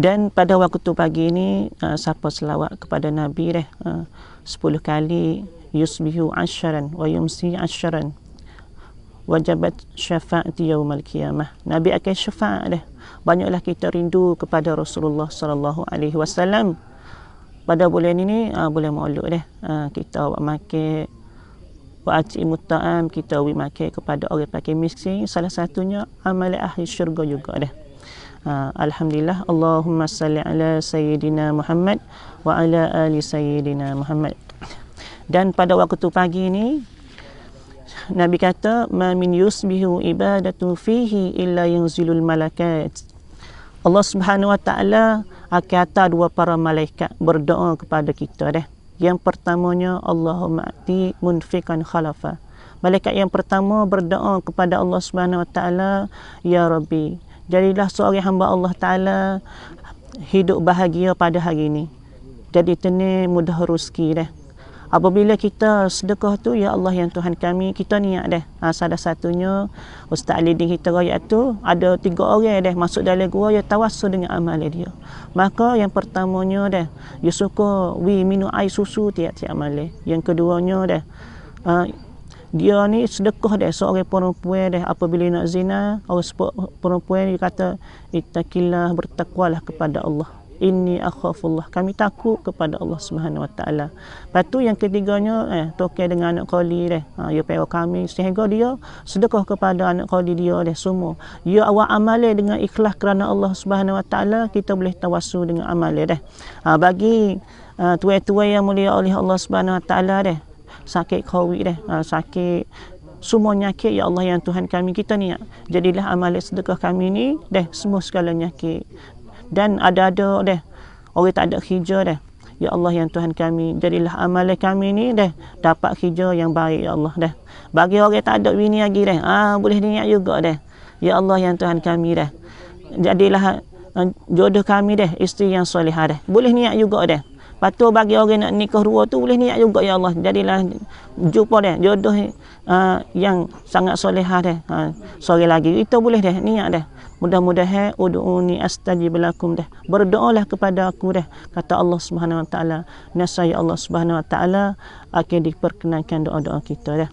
dan pada waktu pagi ini uh, siapa selawat kepada nabi dia uh, 10 kali yusbihu asyran wa yumsi asyran wajabat syafaati yaumal qiyamah nabi akan syafaat dia banyaklah kita rindu kepada Rasulullah sallallahu alaihi wasallam pada bulan ini uh, bulan maulud dia uh, kita buat makan wa atimu ta'am kita we makan kepada orang pakai miskin salah satunya amal ahli syurga juga dah ha, uh, alhamdulillah Allahumma salli ala sayyidina Muhammad wa ala ali sayyidina Muhammad dan pada waktu pagi ni Nabi kata ma min yusbihu ibadatu fihi illa yunzilul malakat Allah Subhanahu wa taala akan hantar dua para malaikat berdoa kepada kita dah yang pertamanya Allahumma ti munfikan khalafa. Malaikat yang pertama berdoa kepada Allah Subhanahu Wa Taala, Ya Rabbi, jadilah seorang hamba Allah Taala hidup bahagia pada hari ini. Jadi tenang mudah rezeki dah. Eh apabila kita sedekah tu ya Allah yang Tuhan kami kita niat deh ha, salah satunya Ustaz ali di kita rakyat tu ada tiga orang deh masuk dalam gua ya tawasul dengan amal dia maka yang pertamanya deh dia suka we minum air susu tiap-tiap malam yang keduanya deh ha, dia ni sedekah deh seorang perempuan deh apabila nak zina orang perempuan dia kata itakillah bertakwalah kepada Allah inni akhafullah kami takut kepada Allah Subhanahu wa taala patu yang ketiganya eh tokek dengan anak qali dia ha yo ya pergi kami sehingga dia sedekah kepada anak qali dia dia semua yo ya awak amale dengan ikhlas kerana Allah Subhanahu wa taala kita boleh tawasul dengan amale deh. ha bagi ha, tuai-tuai yang mulia oleh Allah Subhanahu wa taala dia sakit covid deh ha, sakit semua nyakit ya Allah yang Tuhan kami kita ni jadilah amal sedekah kami ni deh semua segala nyakit dan ada-ada deh orang tak ada hijau deh ya Allah yang Tuhan kami jadilah amalan kami ni deh dapat hijau yang baik ya Allah deh bagi orang tak ada ini lagi deh ah boleh niat juga deh ya Allah yang Tuhan kami deh jadilah eh, jodoh kami deh isteri yang solehah deh boleh niat juga deh patu bagi orang nak nikah dua tu boleh niat juga ya Allah jadilah jumpa deh jodoh uh, yang sangat solehah deh uh, ah, sore lagi itu boleh deh niat deh mudah-mudahan ud'uni astajib lakum dah berdoalah kepada aku dah kata Allah Subhanahu wa taala nasai Allah Subhanahu wa taala akan diperkenankan doa-doa kita dah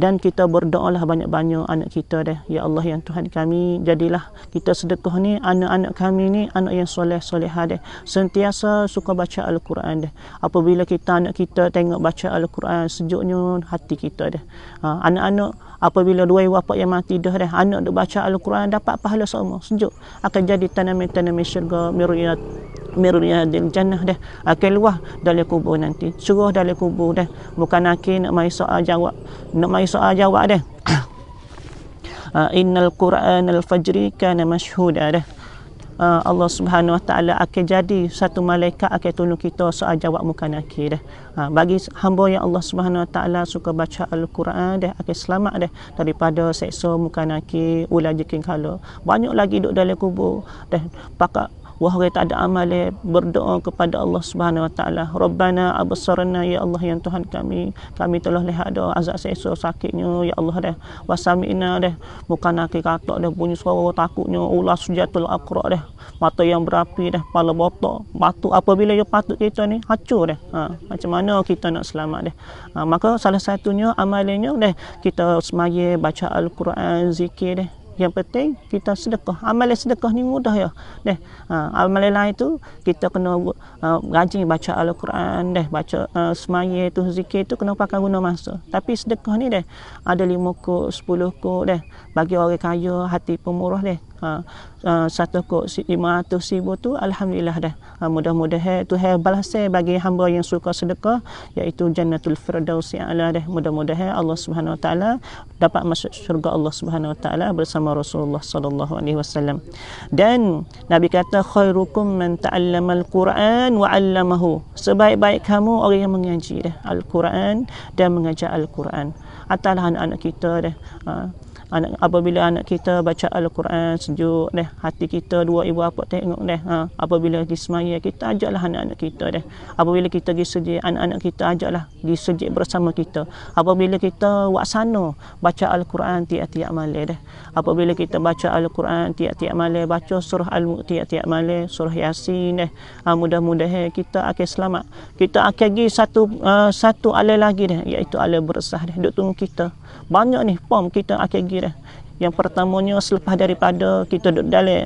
dan kita berdoalah banyak-banyak anak kita deh ya Allah yang Tuhan kami jadilah kita sedekah ni anak-anak kami ni anak yang soleh solehah deh sentiasa suka baca al-Quran deh apabila kita anak kita tengok baca al-Quran sejuknya hati kita deh ha, anak-anak apabila dua ibu bapa yang mati dah deh anak dia baca al-Quran dapat pahala semua sejuk akan jadi tanaman-tanaman syurga miruyat Mirunya di jannah deh akan luah dari kubur nanti suruh dari kubur deh bukan akhir nak mai soal jawab nak mai soal jawab deh (coughs) ah, innal quran al fajri kana mashhuda deh ah, Allah Subhanahu Wa Taala akan jadi satu malaikat akan tolong kita soal jawab muka nakir deh. Ah, bagi hamba yang Allah Subhanahu Wa Taala suka baca Al-Quran deh akan selamat deh daripada seksa muka nakir ulah jekin Banyak lagi duk dalam kubur deh pakak wahai tak ada amal berdoa kepada Allah Subhanahu wa taala rabbana absarna ya Allah yang Tuhan kami kami telah lihat ada azab seso sakitnya ya Allah dah wasami'na dah bukan nak kata dah bunyi suara takutnya ulah sujatul aqra dah mata yang berapi dah pala botak batu apabila dia patut kita ni hancur dah ha, macam mana kita nak selamat dah ha, maka salah satunya amalnya dah kita semaya baca al-Quran zikir dah yang penting kita sedekah. Amal sedekah ni mudah ya. Deh, ha, amal lain tu kita kena uh, rajin baca Al-Quran, deh baca uh, semaya tu zikir tu kena pakai guna masa. Tapi sedekah ni deh ada lima kok, sepuluh kok deh bagi orang kaya hati pemurah deh ha, uh, satu kot lima ratus ribu tu Alhamdulillah dah ha, mudah he. tu hai balasai bagi hamba yang suka sedekah iaitu jannatul firdaus yang ala dah mudah mudah he. Allah subhanahu wa ta'ala dapat masuk syurga Allah subhanahu wa ta'ala bersama Rasulullah sallallahu alaihi wasallam dan Nabi kata khairukum man ta'allama al-Quran wa 'allamahu sebaik-baik kamu orang yang mengaji dah Al-Quran dan mengajar Al-Quran Atalahan anak-anak kita dah ha, anak apabila anak kita baca al-Quran sejuk deh hati kita dua ibu apa tengok deh ha, apabila pergi semaya kita ajaklah anak-anak kita deh apabila kita pergi sejuk anak-anak kita ajaklah pergi sejuk bersama kita apabila kita waksana baca al-Quran tiap-tiap malam deh apabila kita baca al-Quran tiap-tiap malam baca surah al-mulk tiap malam surah yasin deh ha, mudah-mudahan kita akan selamat kita akan pergi satu uh, satu alai lagi deh iaitu alai bersah deh duk tunggu kita banyak ni pom kita AKG dah. Yang pertamanya selepas daripada kita duduk dalam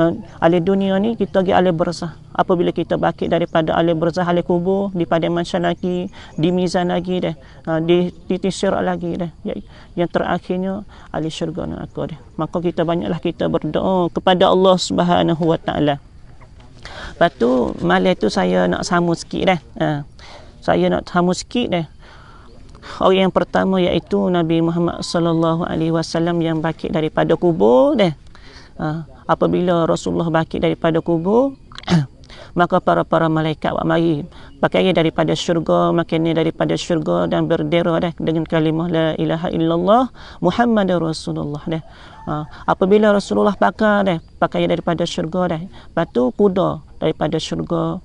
uh, eh, alih dunia ni kita pergi alih bersah. Apabila kita bakit daripada alih bersah alih kubur di padang lagi, di mizan lagi dah, uh, di titik lagi dah. Ya, yang terakhirnya alih syurga nak aku dah. Maka kita banyaklah kita berdoa kepada Allah Subhanahu Wa Taala. Lepas tu malam tu saya nak samu sikit dah. Uh, saya nak samu sikit dah. Orang yang pertama iaitu Nabi Muhammad sallallahu alaihi wasallam yang bangkit daripada kubur deh. Ha, apabila Rasulullah bangkit daripada kubur (clears throat) maka para-para malaikat buat mari pakai daripada syurga makin daripada syurga dan berdera deh dengan kalimah la ilaha illallah muhammadar rasulullah deh. Ha, apabila Rasulullah pakai deh pakai daripada syurga deh. Batu kuda daripada syurga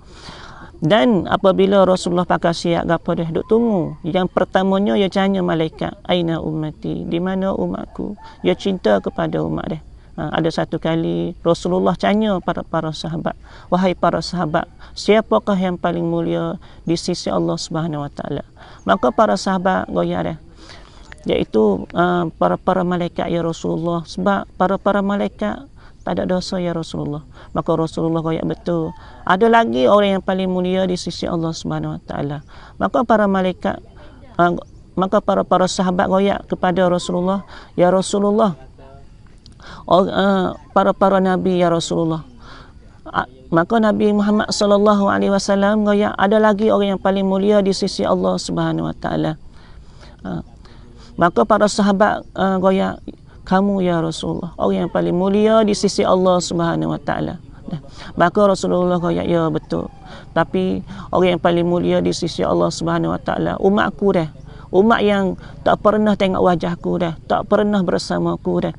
dan apabila Rasulullah pakai siap gapo dia duk tunggu yang pertamanya ia tanya malaikat aina ummati di mana umatku ia cinta kepada umat dia ha, ada satu kali Rasulullah tanya pada para sahabat wahai para sahabat siapakah yang paling mulia di sisi Allah Subhanahu wa taala maka para sahabat goyah dia iaitu uh, para-para malaikat ya Rasulullah sebab para-para malaikat tak ada dosa ya Rasulullah. Maka Rasulullah kaya betul. Ada lagi orang yang paling mulia di sisi Allah Subhanahu Wa Taala. Maka para malaikat ah, maka para para sahabat kaya kepada Rasulullah, ya Rasulullah. Oh, ah, para para nabi ya Rasulullah. Ah, maka Nabi Muhammad sallallahu alaihi wasallam kaya ada lagi orang yang paling mulia di sisi Allah Subhanahu wa taala. Maka para sahabat uh, kaya kamu ya Rasulullah orang yang paling mulia di sisi Allah Subhanahu wa taala maka Rasulullah kata ya betul tapi orang yang paling mulia di sisi Allah Subhanahu wa taala umatku dah umat yang tak pernah tengok wajahku dah tak pernah bersama aku dah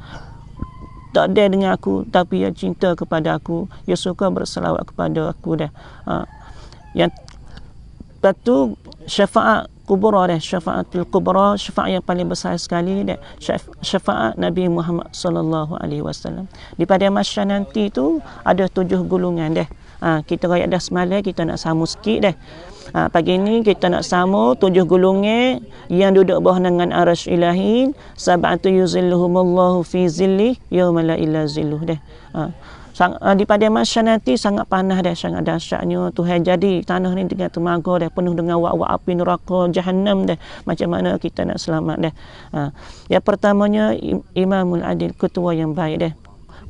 tak ada dengan aku tapi yang cinta kepada aku yang suka berselawat kepada aku dah ha. yang lepas syafaat kubra dia syafaatul kubra syafaat yang paling besar sekali dia syafaat Nabi Muhammad sallallahu alaihi wasallam di pada masa nanti tu ada tujuh gulungan deh. ha, kita rakyat dah semalam kita nak samu sikit dah ha, pagi ni kita nak samu tujuh gulungan yang duduk bawah dengan arasy ilahin sab'atu yuzilluhumullahu fi zillih yawma illa zilluh deh. ha sang, uh, di padang masyar nanti sangat panah dia sangat dahsyatnya Tuhan jadi tanah ni dengan temaga dia penuh dengan wak-wak api neraka jahannam dia macam mana kita nak selamat dia ha. uh, yang pertamanya im- imamul adil ketua yang baik dia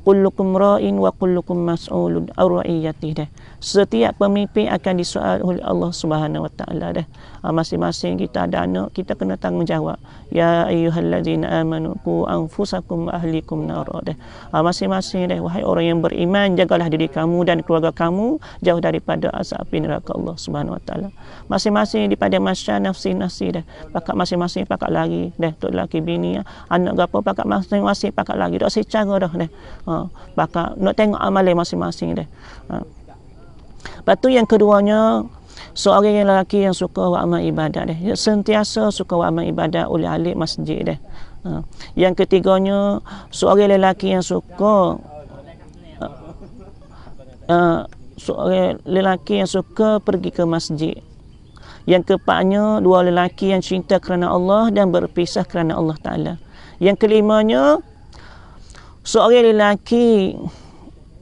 kullukum ra'in wa kullukum mas'ulun ar-ra'iyyati dah. Setiap pemimpin akan disoal oleh Allah Subhanahu wa taala dah. Ah, masing-masing kita ada anak, kita kena tanggungjawab. Ya ayyuhallazina amanu qu anfusakum wa ahlikum nar dah. Ah, masing-masing dah wahai orang yang beriman jagalah diri kamu dan keluarga kamu jauh daripada azab neraka Allah Subhanahu wa taala. Masing-masing daripada masya nafsi nasi. dah. Pakak masing-masing pakak lagi dah tok laki bini anak gapo pakak masing-masing pakak lagi dak secara dah dah. Ha, bakal nak tengok amalan masing-masing dia. Ha. Lepas tu yang keduanya seorang yang lelaki yang suka amal ibadat dia. Sentiasa suka amal ibadat oleh ahli masjid dia. Ha. Yang ketiganya seorang lelaki yang suka uh, seorang lelaki yang suka pergi ke masjid. Yang keempatnya dua lelaki yang cinta kerana Allah dan berpisah kerana Allah Taala. Yang kelimanya seorang lelaki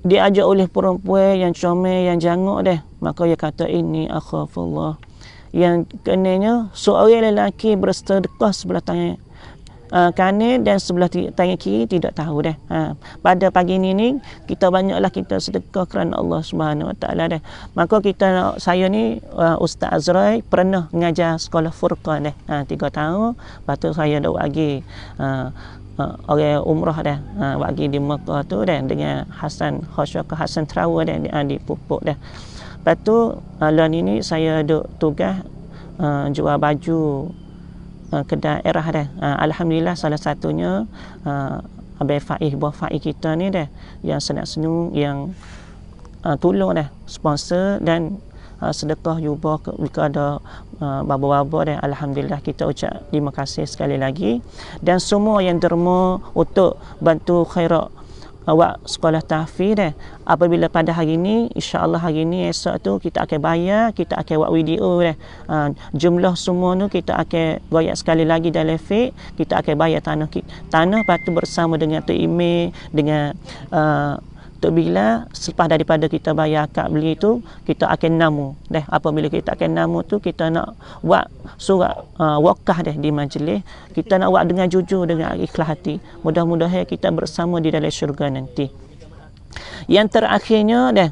diajak oleh perempuan yang comel yang jangok deh maka dia kata ini akhafullah yang kenanya seorang lelaki bersedekah sebelah tangan uh, kanan dan sebelah tangan kiri tidak tahu deh ha. pada pagi ini ni kita banyaklah kita sedekah kerana Allah Subhanahu Wa Taala deh maka kita saya ni uh, Ustaz Azrai pernah mengajar sekolah Furqan deh ha, tiga tahun lepas tu saya dah lagi. uh, uh, orang umrah dah uh, ha, bagi di Mekah tu dah dengan Hasan Khosyok Hasan Trawa dan di Adi ha, Pupuk dah. Lepas tu uh, ini saya duk tugas uh, jual baju uh, kedai erah dah. Uh, Alhamdulillah salah satunya uh, Abai Faiz buah Faiz kita ni dah yang senang senang yang uh, tolong dah sponsor dan Ah, sedekah juga jika ada uh, ah, baba-baba dan alhamdulillah kita ucap terima kasih sekali lagi dan semua yang derma untuk bantu khairat awak ah, sekolah tahfiz eh. apabila pada hari ini insyaallah hari ini esok tu kita akan bayar kita akan buat video eh. uh, jumlah semua tu kita akan bayar sekali lagi dalam fit kita akan bayar tanah kita tanah patut bersama dengan tu email dengan uh, untuk bila selepas daripada kita bayar akad beli itu kita akan namu deh apabila kita akan namu tu kita nak buat surat uh, ah, wakah deh di majlis kita nak buat dengan jujur dengan ikhlas hati mudah-mudahan kita bersama di dalam syurga nanti yang terakhirnya deh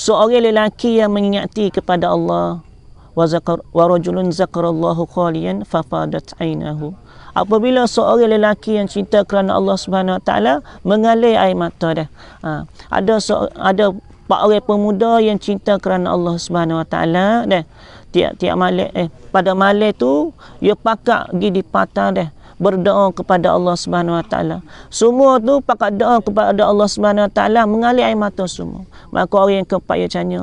seorang lelaki yang mengingati kepada Allah wa zakar wa rajulun zakarallahu qalian fafadat ainahu apabila seorang lelaki yang cinta kerana Allah Subhanahu taala mengalir air mata dia ha, ada so, ada empat orang pemuda yang cinta kerana Allah Subhanahu taala dah tiap-tiap malam eh pada malam tu dia pakak pergi di patah dah berdoa kepada Allah Subhanahu Wa Taala. Semua tu pakat doa kepada Allah Subhanahu Wa Taala mengalir air mata semua. Maka orang yang keempat ya canya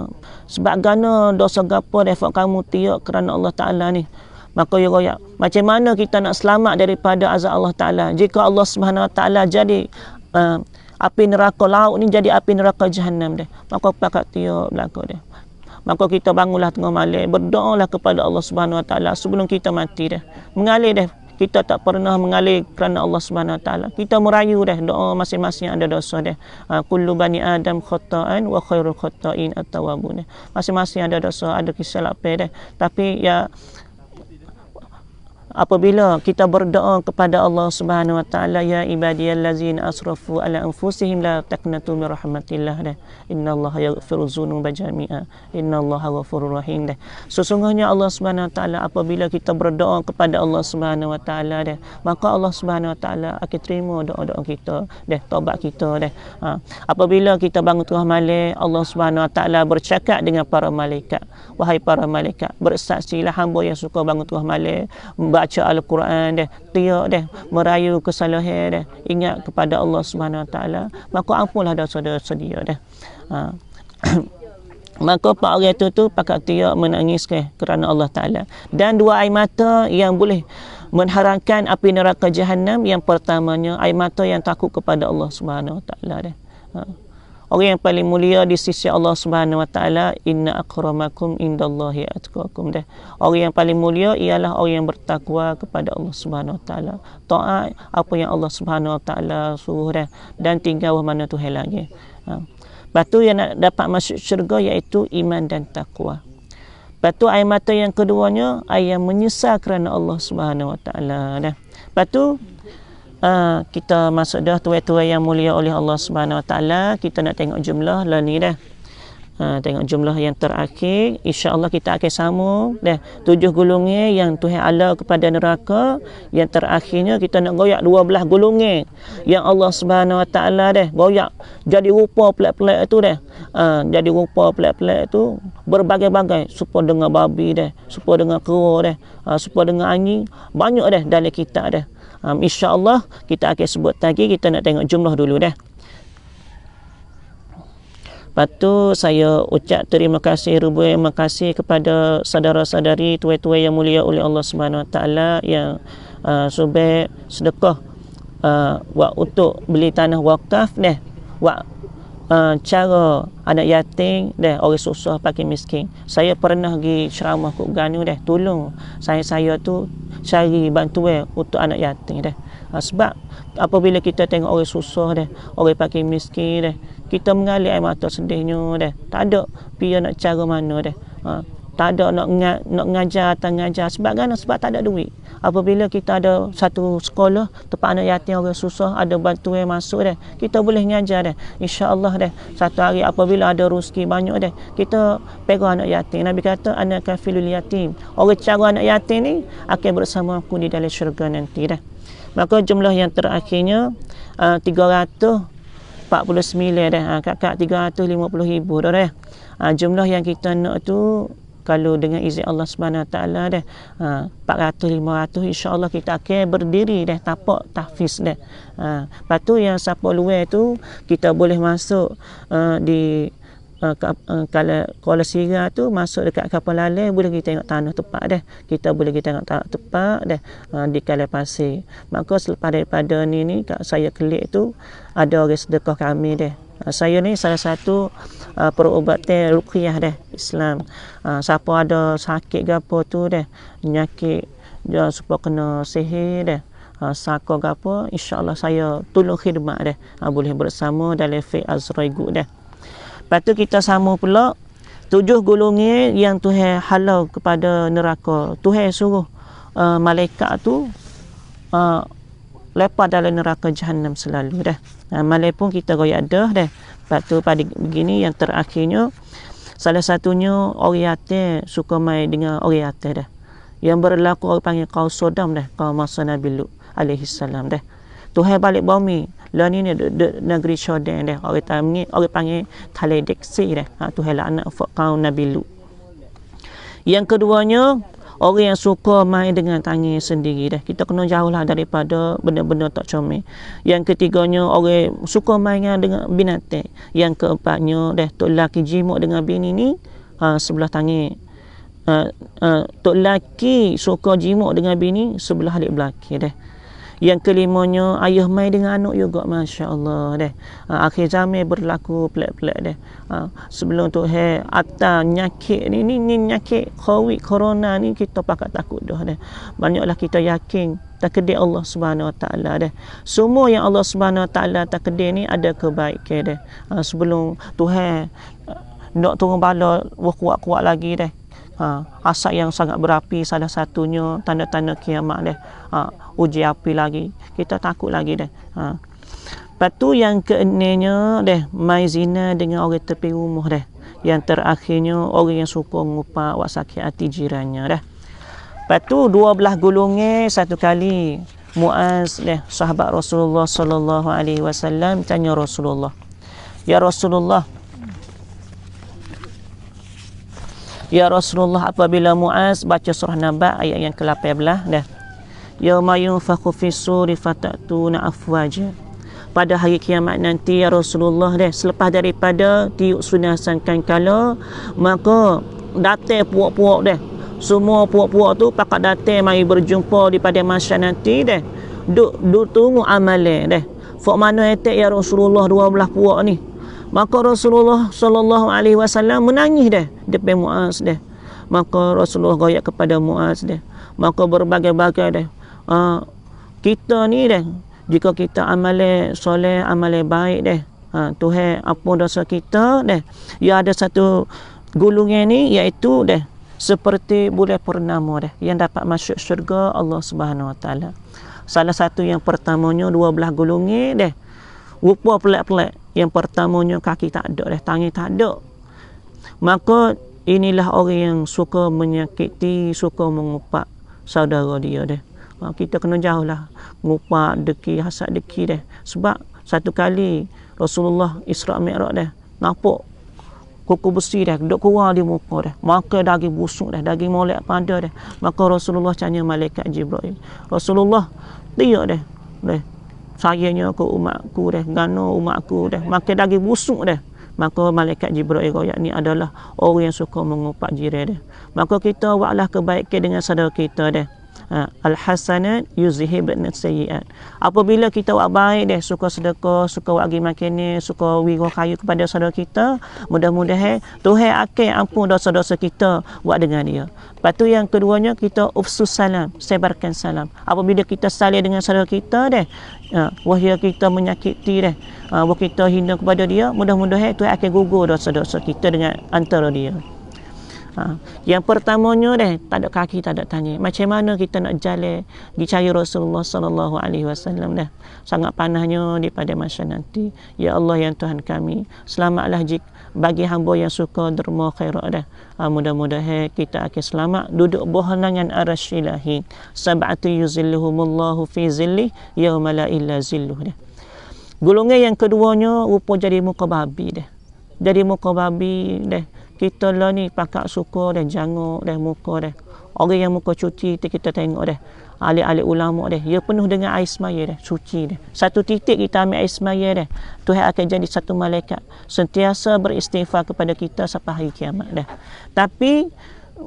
sebab gana dosa gapo defak kamu tiok kerana Allah Taala ni maka ya royak macam mana kita nak selamat daripada azab Allah taala jika Allah Subhanahu taala jadi uh, api neraka laut ni jadi api neraka jahanam dah maka pakat tiup belaka dia maka kita bangunlah tengah malam berdoalah kepada Allah Subhanahu wa taala sebelum kita mati dah mengalir dah kita tak pernah mengalir kerana Allah Subhanahu wa taala kita merayu dah doa masing-masing ada dosa dah uh, kullu bani adam khata'an wa khairul khata'in at-tawwabun masing-masing ada dosa ada kesalahan dah tapi ya apabila kita berdoa kepada Allah Subhanahu wa taala ya ibadiyallazin asrafu ala anfusihim la taqnatu min rahmatillah dah innallaha yaghfiru dzunuba jami'a innallaha ghafurur rahim dah sesungguhnya Allah Subhanahu wa taala apabila kita berdoa kepada Allah Subhanahu wa taala dah maka Allah Subhanahu wa taala akan terima doa-doa kita deh, taubat kita deh. ha. apabila kita bangun tengah malam Allah Subhanahu wa taala bercakap dengan para malaikat wahai para malaikat bersaksilah hamba yang suka bangun tengah malam baca al-Quran deh, tiak deh, merayu kesalahan deh, ingat kepada Allah Subhanahu Wa Taala, maka ampunlah dosa-dosa dia deh. Ha. (coughs) maka pak orang itu tu pakat tiak menangis ke kerana Allah Taala. Dan dua air mata yang boleh menharangkan api neraka jahanam yang pertamanya air mata yang takut kepada Allah Subhanahu Wa Taala dia. Ha orang yang paling mulia di sisi Allah Subhanahu wa taala inna akramakum indallahi atqakum deh orang yang paling mulia ialah orang yang bertakwa kepada Allah Subhanahu wa taala taat apa yang Allah Subhanahu wa taala suruh deh dan tinggal mana tu lagi ha. batu yang nak dapat masuk syurga iaitu iman dan takwa batu air mata yang keduanya air yang menyesal kerana Allah Subhanahu wa taala deh batu uh, kita masuk dah tuai-tuai yang mulia oleh Allah Subhanahu Wa Taala kita nak tengok jumlah lah ni dah Ha, tengok jumlah yang terakhir insya Allah kita akan sambung dah tujuh gulungnya yang Tuhan Allah kepada neraka yang terakhirnya kita nak goyak dua belah gulungnya yang Allah Subhanahu Wa Taala dah goyak jadi rupa pelat-pelat itu dah ha, jadi rupa pelat-pelat itu berbagai-bagai Supaya dengan babi dah supaya dengan kera dah ha, serupa dengan angin banyak dah dalam kita dah, dah um, insyaAllah kita akan sebut lagi kita nak tengok jumlah dulu dah lepas tu saya ucap terima kasih ribu terima kasih kepada saudara-saudari tuai-tuai yang mulia oleh Allah Subhanahu SWT yang uh, subek sedekah uh, untuk beli tanah wakaf dah wak Ah, cara anak yatim deh orang susah pakai miskin saya pernah pergi ceramah kat Ganyu deh tolong saya saya tu cari bantuan untuk anak yatim deh ah, sebab apabila kita tengok orang susah deh orang pakai miskin deh kita mengalir air mata sedihnya deh tak ada pia nak cara mana deh ah, tak ada nak nga, nak ngajar atau ngajar sebab kan sebab tak ada duit apabila kita ada satu sekolah tempat anak yatim orang susah ada bantuan masuk dah kita boleh ngajar dah insyaallah dah satu hari apabila ada rezeki banyak dah kita pegang anak yatim nabi kata anakan filul yatim orang cara anak yatim ni akan bersama aku di dalam syurga nanti dah maka jumlah yang terakhirnya uh, 300 49 dah. Ha, kakak 350 ribu dah dah. Ha, jumlah yang kita nak tu kalau dengan izin Allah Subhanahu taala deh ha, 400 500 Allah kita akan berdiri deh tapak tahfiz deh ha lepas yang siapa luar tu kita boleh masuk uh, di ha, kalau ha, uh, kalau sira tu masuk dekat kapal lalai boleh kita tengok tanah tepat deh kita boleh kita tengok tanah tepat deh uh, di kalai pasir maka selepas daripada ni ni saya klik tu ada orang sedekah kami deh Eh, saya ni salah satu uh, eh, perubatan ruqyah deh Islam. Uh, siapa ada sakit ke apa tu deh, penyakit dia supaya kena sihir deh. Uh, Saka ke insyaAllah saya tolong khidmat deh. Uh, boleh bersama dalam fiqh azrai gu deh. Lepas kita sama pula, tujuh golongan yang Tuhan halau kepada neraka. Tuhan suruh uh, malaikat tu uh, lepas dalam neraka jahanam selalu deh. Nah, ha, malay pun kita goyak dah deh. Lepas tu pada begini yang terakhirnya salah satunya orang yate suka main dengan orang yate deh. Yang berlaku orang panggil kau sodam deh, kau masa Nabi Lut alaihi salam deh. Tuhan balik bumi. Lah ni ni negeri Syordan deh. Orang tamngi orang panggil Thaledeksi deh. Ha Tuhan lah anak kau Nabi Lut. Yang keduanya orang yang suka main dengan tangan sendiri dah kita kena jauhlah daripada benda-benda tak comel yang ketiganya orang suka main dengan binatang yang keempatnya dah tok laki jimat dengan bini ni ha, sebelah tangan uh, uh, tok laki suka jimat dengan bini sebelah halik belakang dah yang kelimanya ayah mai dengan anak juga masya-Allah deh. Ah, akhir zaman berlaku pelak-pelak deh. Ah, sebelum tu he ata nyakit ni ni ni nyakit COVID corona ni kita pakat takut dah deh. Banyaklah kita yakin takdir Allah Subhanahu Wa Taala deh. Semua yang Allah Subhanahu Wa Taala takdir ni ada kebaikan deh. Ah, sebelum Tuhan nak turun bala kuat-kuat lagi deh ha, asap yang sangat berapi salah satunya tanda-tanda kiamat deh ha, uji api lagi kita takut lagi deh ha. lepas tu yang keenanya deh mai zina dengan orang tepi rumah deh yang terakhirnya orang yang suka ngupak wak sakit hati jirannya deh lepas tu dua belah gulungnya satu kali Muaz deh sahabat Rasulullah sallallahu alaihi wasallam tanya Rasulullah Ya Rasulullah, Ya Rasulullah apabila Muaz baca surah Naba ayat yang ke-18 dah. Yauma yunfakhu fi suri fatatuna afwaja. Pada hari kiamat nanti ya Rasulullah dah selepas daripada tiup sunasankan kala maka datang puak-puak dah. Semua puak-puak tu pakat datang mari berjumpa di pada masa nanti dah. Duk duk tunggu amalan dah. Fak mana etek ya Rasulullah 12 puak ni? Maka Rasulullah sallallahu alaihi wasallam menangis dia depan Muaz dia. Maka Rasulullah goyak kepada Muaz dia. Maka berbagai-bagai dia. Uh, ah, kita ni dia jika kita amale soleh amale baik dia. Ha, ah, Tuhan apa dosa kita dia. Ya ada satu gulungnya ni iaitu dia seperti bulan purnama dia yang dapat masuk syurga Allah Subhanahu Wa Taala. Salah satu yang pertamanya belah gulungnya dia. Rupa pelak-pelak yang pertamanya kaki tak ada dah tangan tak ada maka inilah orang yang suka menyakiti suka mengupak saudara dia deh ha, kita kena jauh lah mengupak deki hasad deki deh sebab satu kali Rasulullah Isra Mi'raj deh nampak kuku besi dah duk keluar di muka dah maka daging busuk dah daging molek pada dah maka Rasulullah tanya malaikat Jibril Rasulullah dia dah dah sayangnya ke umatku deh, gano umatku deh, makan daging busuk deh. maka malaikat jibril royak ni adalah orang yang suka mengupak jiran dah maka kita buatlah kebaikan dengan saudara kita deh. Ha, al-hasanat yuzhib an Apabila kita buat baik deh suka sedekah, suka bagi makan ni, suka wira kayu kepada saudara kita, mudah-mudahan eh, Tuhan akan ampun dosa-dosa kita buat dengan dia. Lepas tu yang keduanya kita ufsus salam, sebarkan salam. Apabila kita saling dengan saudara kita deh, uh, kita menyakiti deh, ha, wah kita hina kepada dia, mudah-mudahan eh, Tuhan akan gugur dosa-dosa kita dengan antara dia. Ha. Yang pertamanya deh, tak ada kaki, tak ada tanya. Macam mana kita nak jalan di cahaya Rasulullah sallallahu alaihi wasallam deh. Sangat panahnya daripada masa nanti. Ya Allah yang Tuhan kami, selamatlah jik bagi hamba yang suka derma khairat deh. Ha, Mudah-mudahan kita akan selamat duduk bohonangan arasy ilahi. Sab'atu yuzilluhumullahu fi zillih yauma la illa zilluh deh. Golongan yang keduanya rupa jadi muka babi deh. Jadi muka babi deh kita lah ni pakak suka dan jangok dan muka dah orang yang muka cuci kita tengok dah alik-alik ulama dah Ia penuh dengan air semaya dah suci dah satu titik kita ambil air semaya dah Tuhan akan jadi satu malaikat sentiasa beristighfar kepada kita sampai hari kiamat dah tapi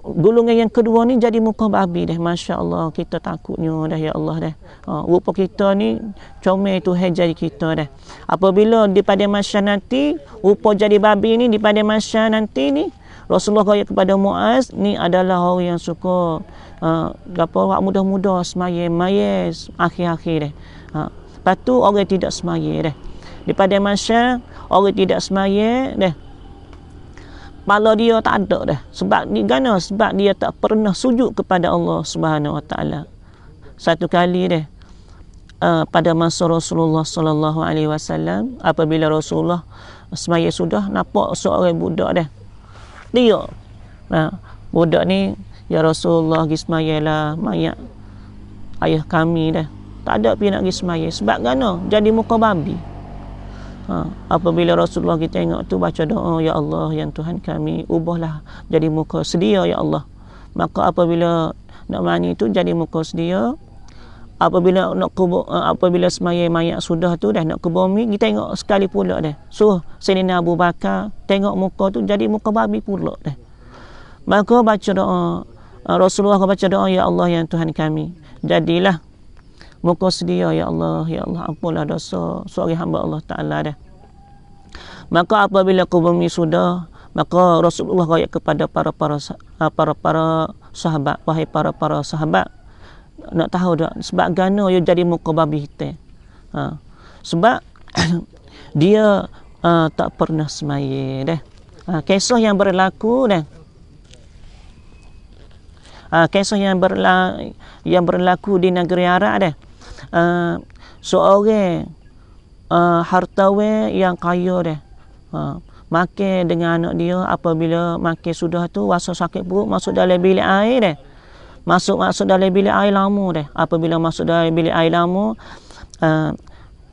golongan yang kedua ni jadi muka babi dah Masya Allah kita takutnya dah ya Allah dah ha, rupa kita ni comel tu jadi kita dah apabila pada masya nanti rupa jadi babi ni pada masya nanti ni Rasulullah kata kepada Muaz ni adalah orang yang suka uh, apa orang muda-muda semaya maya akhir-akhir dah ha, lepas orang tidak semaya dah pada masya orang tidak semaya dah kepala dia tak ada dah sebab ni gana sebab dia tak pernah sujud kepada Allah Subhanahu Wa Taala satu kali dia uh, eh, pada masa Rasulullah sallallahu alaihi wasallam apabila Rasulullah semaya sudah nampak seorang budak dah dia nah budak ni ya Rasulullah gi semayalah mayat ayah kami dah tak ada pi nak gi semaya sebab gana jadi muka babi Ha, apabila Rasulullah kita tengok tu baca doa ya Allah yang Tuhan kami ubahlah jadi muka sedia ya Allah. Maka apabila nak mani tu jadi muka sedia apabila nak kubur eh, apabila semaya mayat sudah tu dah nak kubur mi kita tengok sekali pula dah. So Sayyidina Abu Bakar tengok muka tu jadi muka babi pula dah. Maka baca doa eh, Rasulullah baca doa ya Allah yang Tuhan kami jadilah Muka sedia ya Allah ya Allah ampunlah dosa seorang hamba Allah Taala dah. Maka apabila kubur ini sudah maka Rasulullah kaya kepada para para ah, para para sahabat wahai para para sahabat nak tahu tak sebab gana dia jadi muka babi hitam. Ha. Sebab (coughs) dia uh, tak pernah semaya dah. Ha, kisah yang berlaku dah. Ha, kisah yang berla yang berlaku di negeri Arab dah uh, ah, seorang uh, ah, hartawan yang kaya dia. Uh, makan dengan anak dia apabila makan sudah tu rasa sakit perut masuk dalam bilik air dia. Masuk masuk dalam bilik air lama dia. Apabila masuk dalam bilik air lama uh,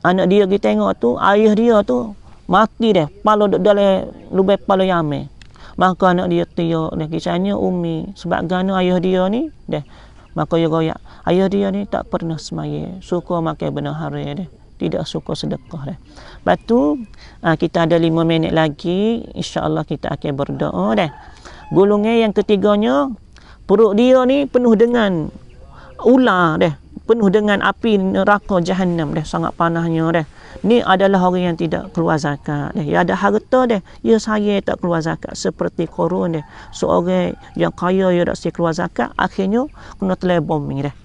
anak dia pergi tengok tu ayah dia tu mati dia. Palo dalam lubang palo yame. Maka anak dia tiok dia kisahnya Umi sebab gana ayah dia ni dia maka ia royak ayah dia ni tak pernah semaya suka makan benda haram dia tidak suka sedekah dia lepas tu ah, kita ada lima minit lagi insya Allah kita akan berdoa dah gulungnya yang ketiganya perut dia ni penuh dengan ular dah penuh dengan api neraka jahannam dah sangat panahnya dah ni adalah orang yang tidak keluar zakat dah ya ada harta dah ya saya tak keluar zakat seperti korun dah seorang yang kaya ya tak sekeluar keluar zakat akhirnya kena telah bombing dah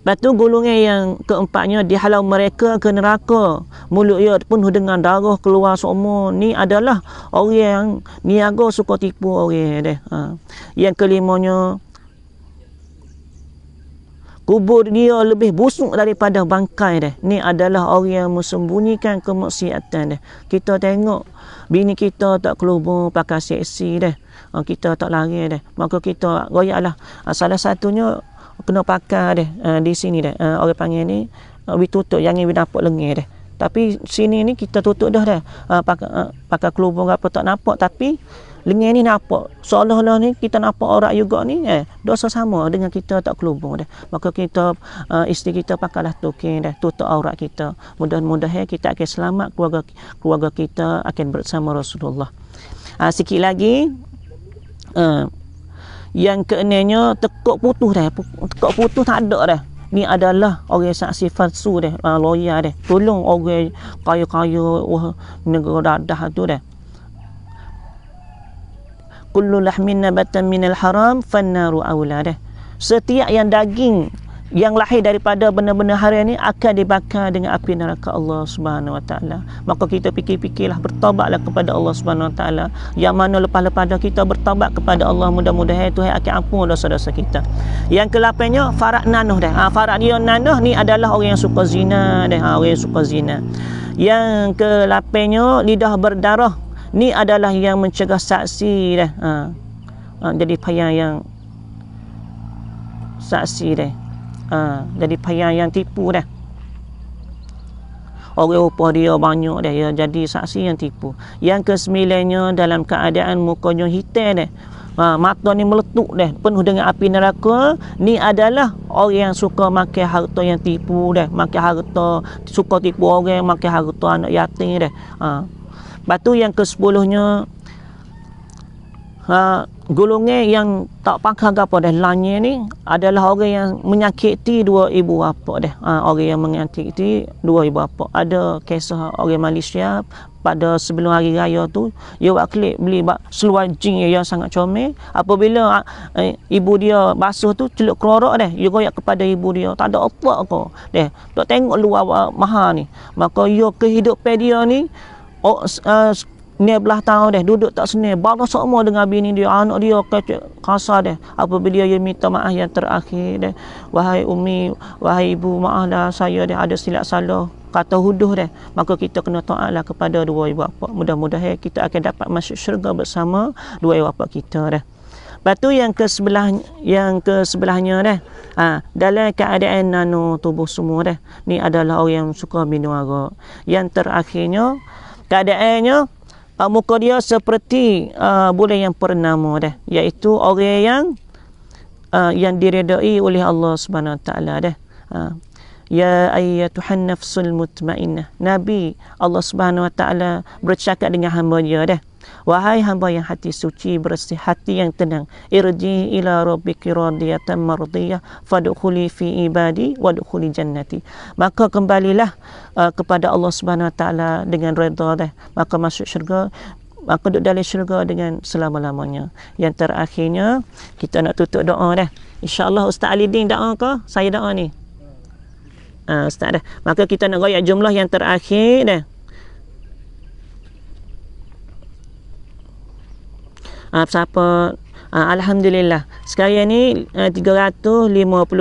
Batu golongan yang keempatnya dihalau mereka ke neraka. Mulut ia penuh dengan darah keluar semua. Ni adalah orang yang niaga suka tipu orang. Deh. Ha. Yang kelimanya, kubur dia lebih busuk daripada bangkai dia. Ni adalah orang yang mensembunyikan kemaksiatan dia. Kita tengok bini kita tak keluar pakai seksi dia. Ha, kita tak lari dia. Maka kita royaklah. Ha, salah satunya kena pakai dia ha, di sini dia. Orang panggil ni we tutup jangan we nampak lengan dia. Tapi sini ni kita tutup dah dah. Pakai pakai keluar apa tak nampak tapi Lengan ni nampak seolah-olah ni kita nampak orang juga ni eh dosa sama dengan kita tak kelubung dah. Maka kita uh, isteri kita pakailah tukin dah tutup aurat kita. Mudah-mudahan mudah eh, kita akan selamat keluarga keluarga kita akan bersama Rasulullah. Uh, sikit lagi uh, yang keenanya tekuk putus dah tekuk putus tak ada dah ni adalah orang saksi falsu dah uh, lawyer dah tolong orang kaya-kaya wah negara dadah tu dah kullu lahmin nabatan minal haram fannaru awla dah. Setiap yang daging yang lahir daripada benda-benda haram ni akan dibakar dengan api neraka Allah Subhanahu Wa Taala. Maka kita fikir-fikirlah bertobatlah kepada Allah Subhanahu Wa Taala. Yang mana lepas-lepas kita bertobat kepada Allah mudah-mudahan Tuhan akan ampun dosa-dosa kita. Yang kelapanya farak nanuh dah. Ha, farak dia nanuh ni adalah orang yang suka zina dah. Ha, orang yang suka zina. Yang kelapanya lidah berdarah ni adalah yang mencegah saksi dah ha. ha. jadi payah yang saksi dah ha. jadi payah yang tipu dah orang upah dia banyak dah ya jadi saksi yang tipu yang kesembilannya dalam keadaan mukanya hitam dah ha. mata ni meletup dah penuh dengan api neraka ni adalah orang yang suka makan harta yang tipu dah makan harta suka tipu orang makan harta anak yatim dah ha. Batu yang ke sepuluhnya ha, golongnya yang tak pakar apa deh lainnya ni adalah orang yang menyakiti dua ibu bapa deh ha, orang yang menyakiti dua ibu bapa ada kisah orang Malaysia pada sebelum hari raya tu dia buat klik beli seluar jing yang sangat comel apabila ha, eh, ibu dia basuh tu celuk kerorok deh dia goyak kepada ibu dia tak ada apa kau deh tak tengok luar maha ni maka dia ya, kehidupan dia ni oh, uh, ni belah tahu deh duduk tak senang baru semua dengan bini dia anak dia kecil kasar deh apabila dia minta maaf yang terakhir deh wahai umi wahai ibu maaflah saya deh ada silap salah kata huduh deh maka kita kena taatlah kepada dua ibu bapa mudah-mudahan mudah kita akan dapat masuk syurga bersama dua ibu bapa kita deh batu yang ke sebelah yang ke sebelahnya deh ha, dalam keadaan nano tubuh semua deh ni adalah orang yang suka minum arak yang terakhirnya keadaannya uh, muka dia seperti uh, bulan yang pernama dah iaitu orang yang uh, yang diredai oleh Allah Subhanahu wa taala deh. uh, ya ayyatuhan nafsul mutmainnah nabi Allah Subhanahu wa taala bercakap dengan hamba dia dah Wahai hamba yang hati suci, bersih hati yang tenang. Irji ila rabbiki radiyatan mardiyah fadkhuli fi ibadi wadkhuli jannati. Maka kembalilah uh, kepada Allah Subhanahu wa taala dengan redha dah. Maka masuk syurga maka duduk dalam syurga dengan selama-lamanya. Yang terakhirnya kita nak tutup doa dah. insya Ustaz Ali Din doa ke? Saya doa ni. Hmm. Ah uh, ustaz dah. Maka kita nak royak jumlah yang terakhir deh. uh, siapa uh, alhamdulillah sekarang ni ah, uh, 350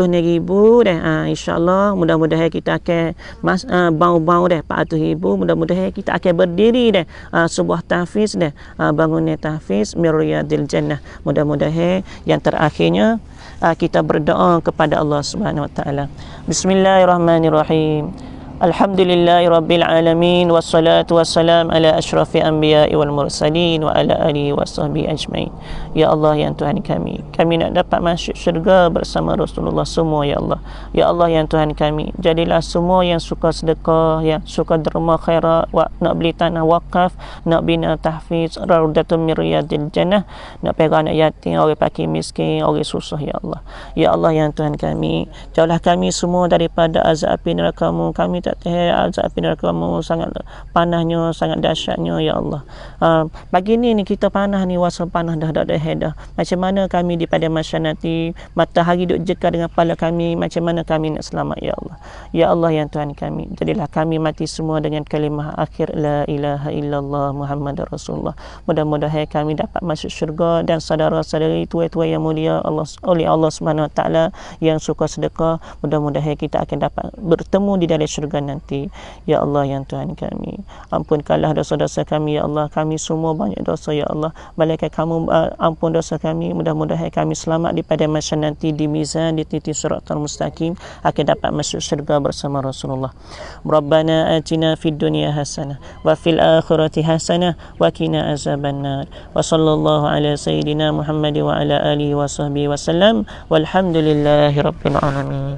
ribu deh uh, insyaallah mudah-mudahan kita akan mas, uh, bau-bau deh 400 ribu mudah-mudahan kita akan berdiri deh uh, sebuah tahfiz deh uh, bangunnya tahfiz miryadil jannah mudah-mudahan yang terakhirnya uh, kita berdoa kepada Allah Subhanahu wa taala bismillahirrahmanirrahim Alhamdulillahi Rabbil Alamin Wassalatu wassalam ala ashrafi anbiya wal mursalin Wa ala alihi wa sahbihi ajmain Ya Allah yang Tuhan kami Kami nak dapat masuk syurga bersama Rasulullah semua Ya Allah Ya Allah yang Tuhan kami Jadilah semua yang suka sedekah Yang suka derma khairat wa, Nak beli tanah wakaf Nak bina tahfiz Rarudatun miryadil jannah Nak pegang anak yatim Orang pakai miskin Orang susah Ya Allah Ya Allah yang Tuhan kami Jauhlah kami semua daripada azab api neraka kami tak terheran saat api ah, neraka kamu sangat panahnya sangat dahsyatnya ya Allah uh, pagi ni ni kita panah ni wasal panah dah dah dah dah macam mana kami di pada masa nanti matahari duk jeka dengan kepala kami macam mana kami nak selamat ya Allah ya Allah yang Tuhan kami jadilah kami mati semua dengan kalimah akhir la ilaha illallah Muhammad Rasulullah mudah-mudahan kami dapat masuk syurga dan saudara-saudari tua-tua yang mulia Allah oleh Allah SWT yang suka sedekah mudah-mudahan kita akan dapat bertemu di dalam syurga kehidupan nanti Ya Allah yang Tuhan kami ampunkanlah dosa-dosa kami Ya Allah kami semua banyak dosa Ya Allah malaikat kamu uh, ampun dosa kami mudah-mudahan kami selamat daripada masa nanti di mizan di titik surat termustakim, akan dapat masuk syurga bersama Rasulullah Rabbana atina fid dunya hasana, wa fil akhirati hasana, wa kina azabannar wa sallallahu ala sayyidina Muhammad wa ala alihi wa sahbihi wa sallam walhamdulillahi rabbil alamin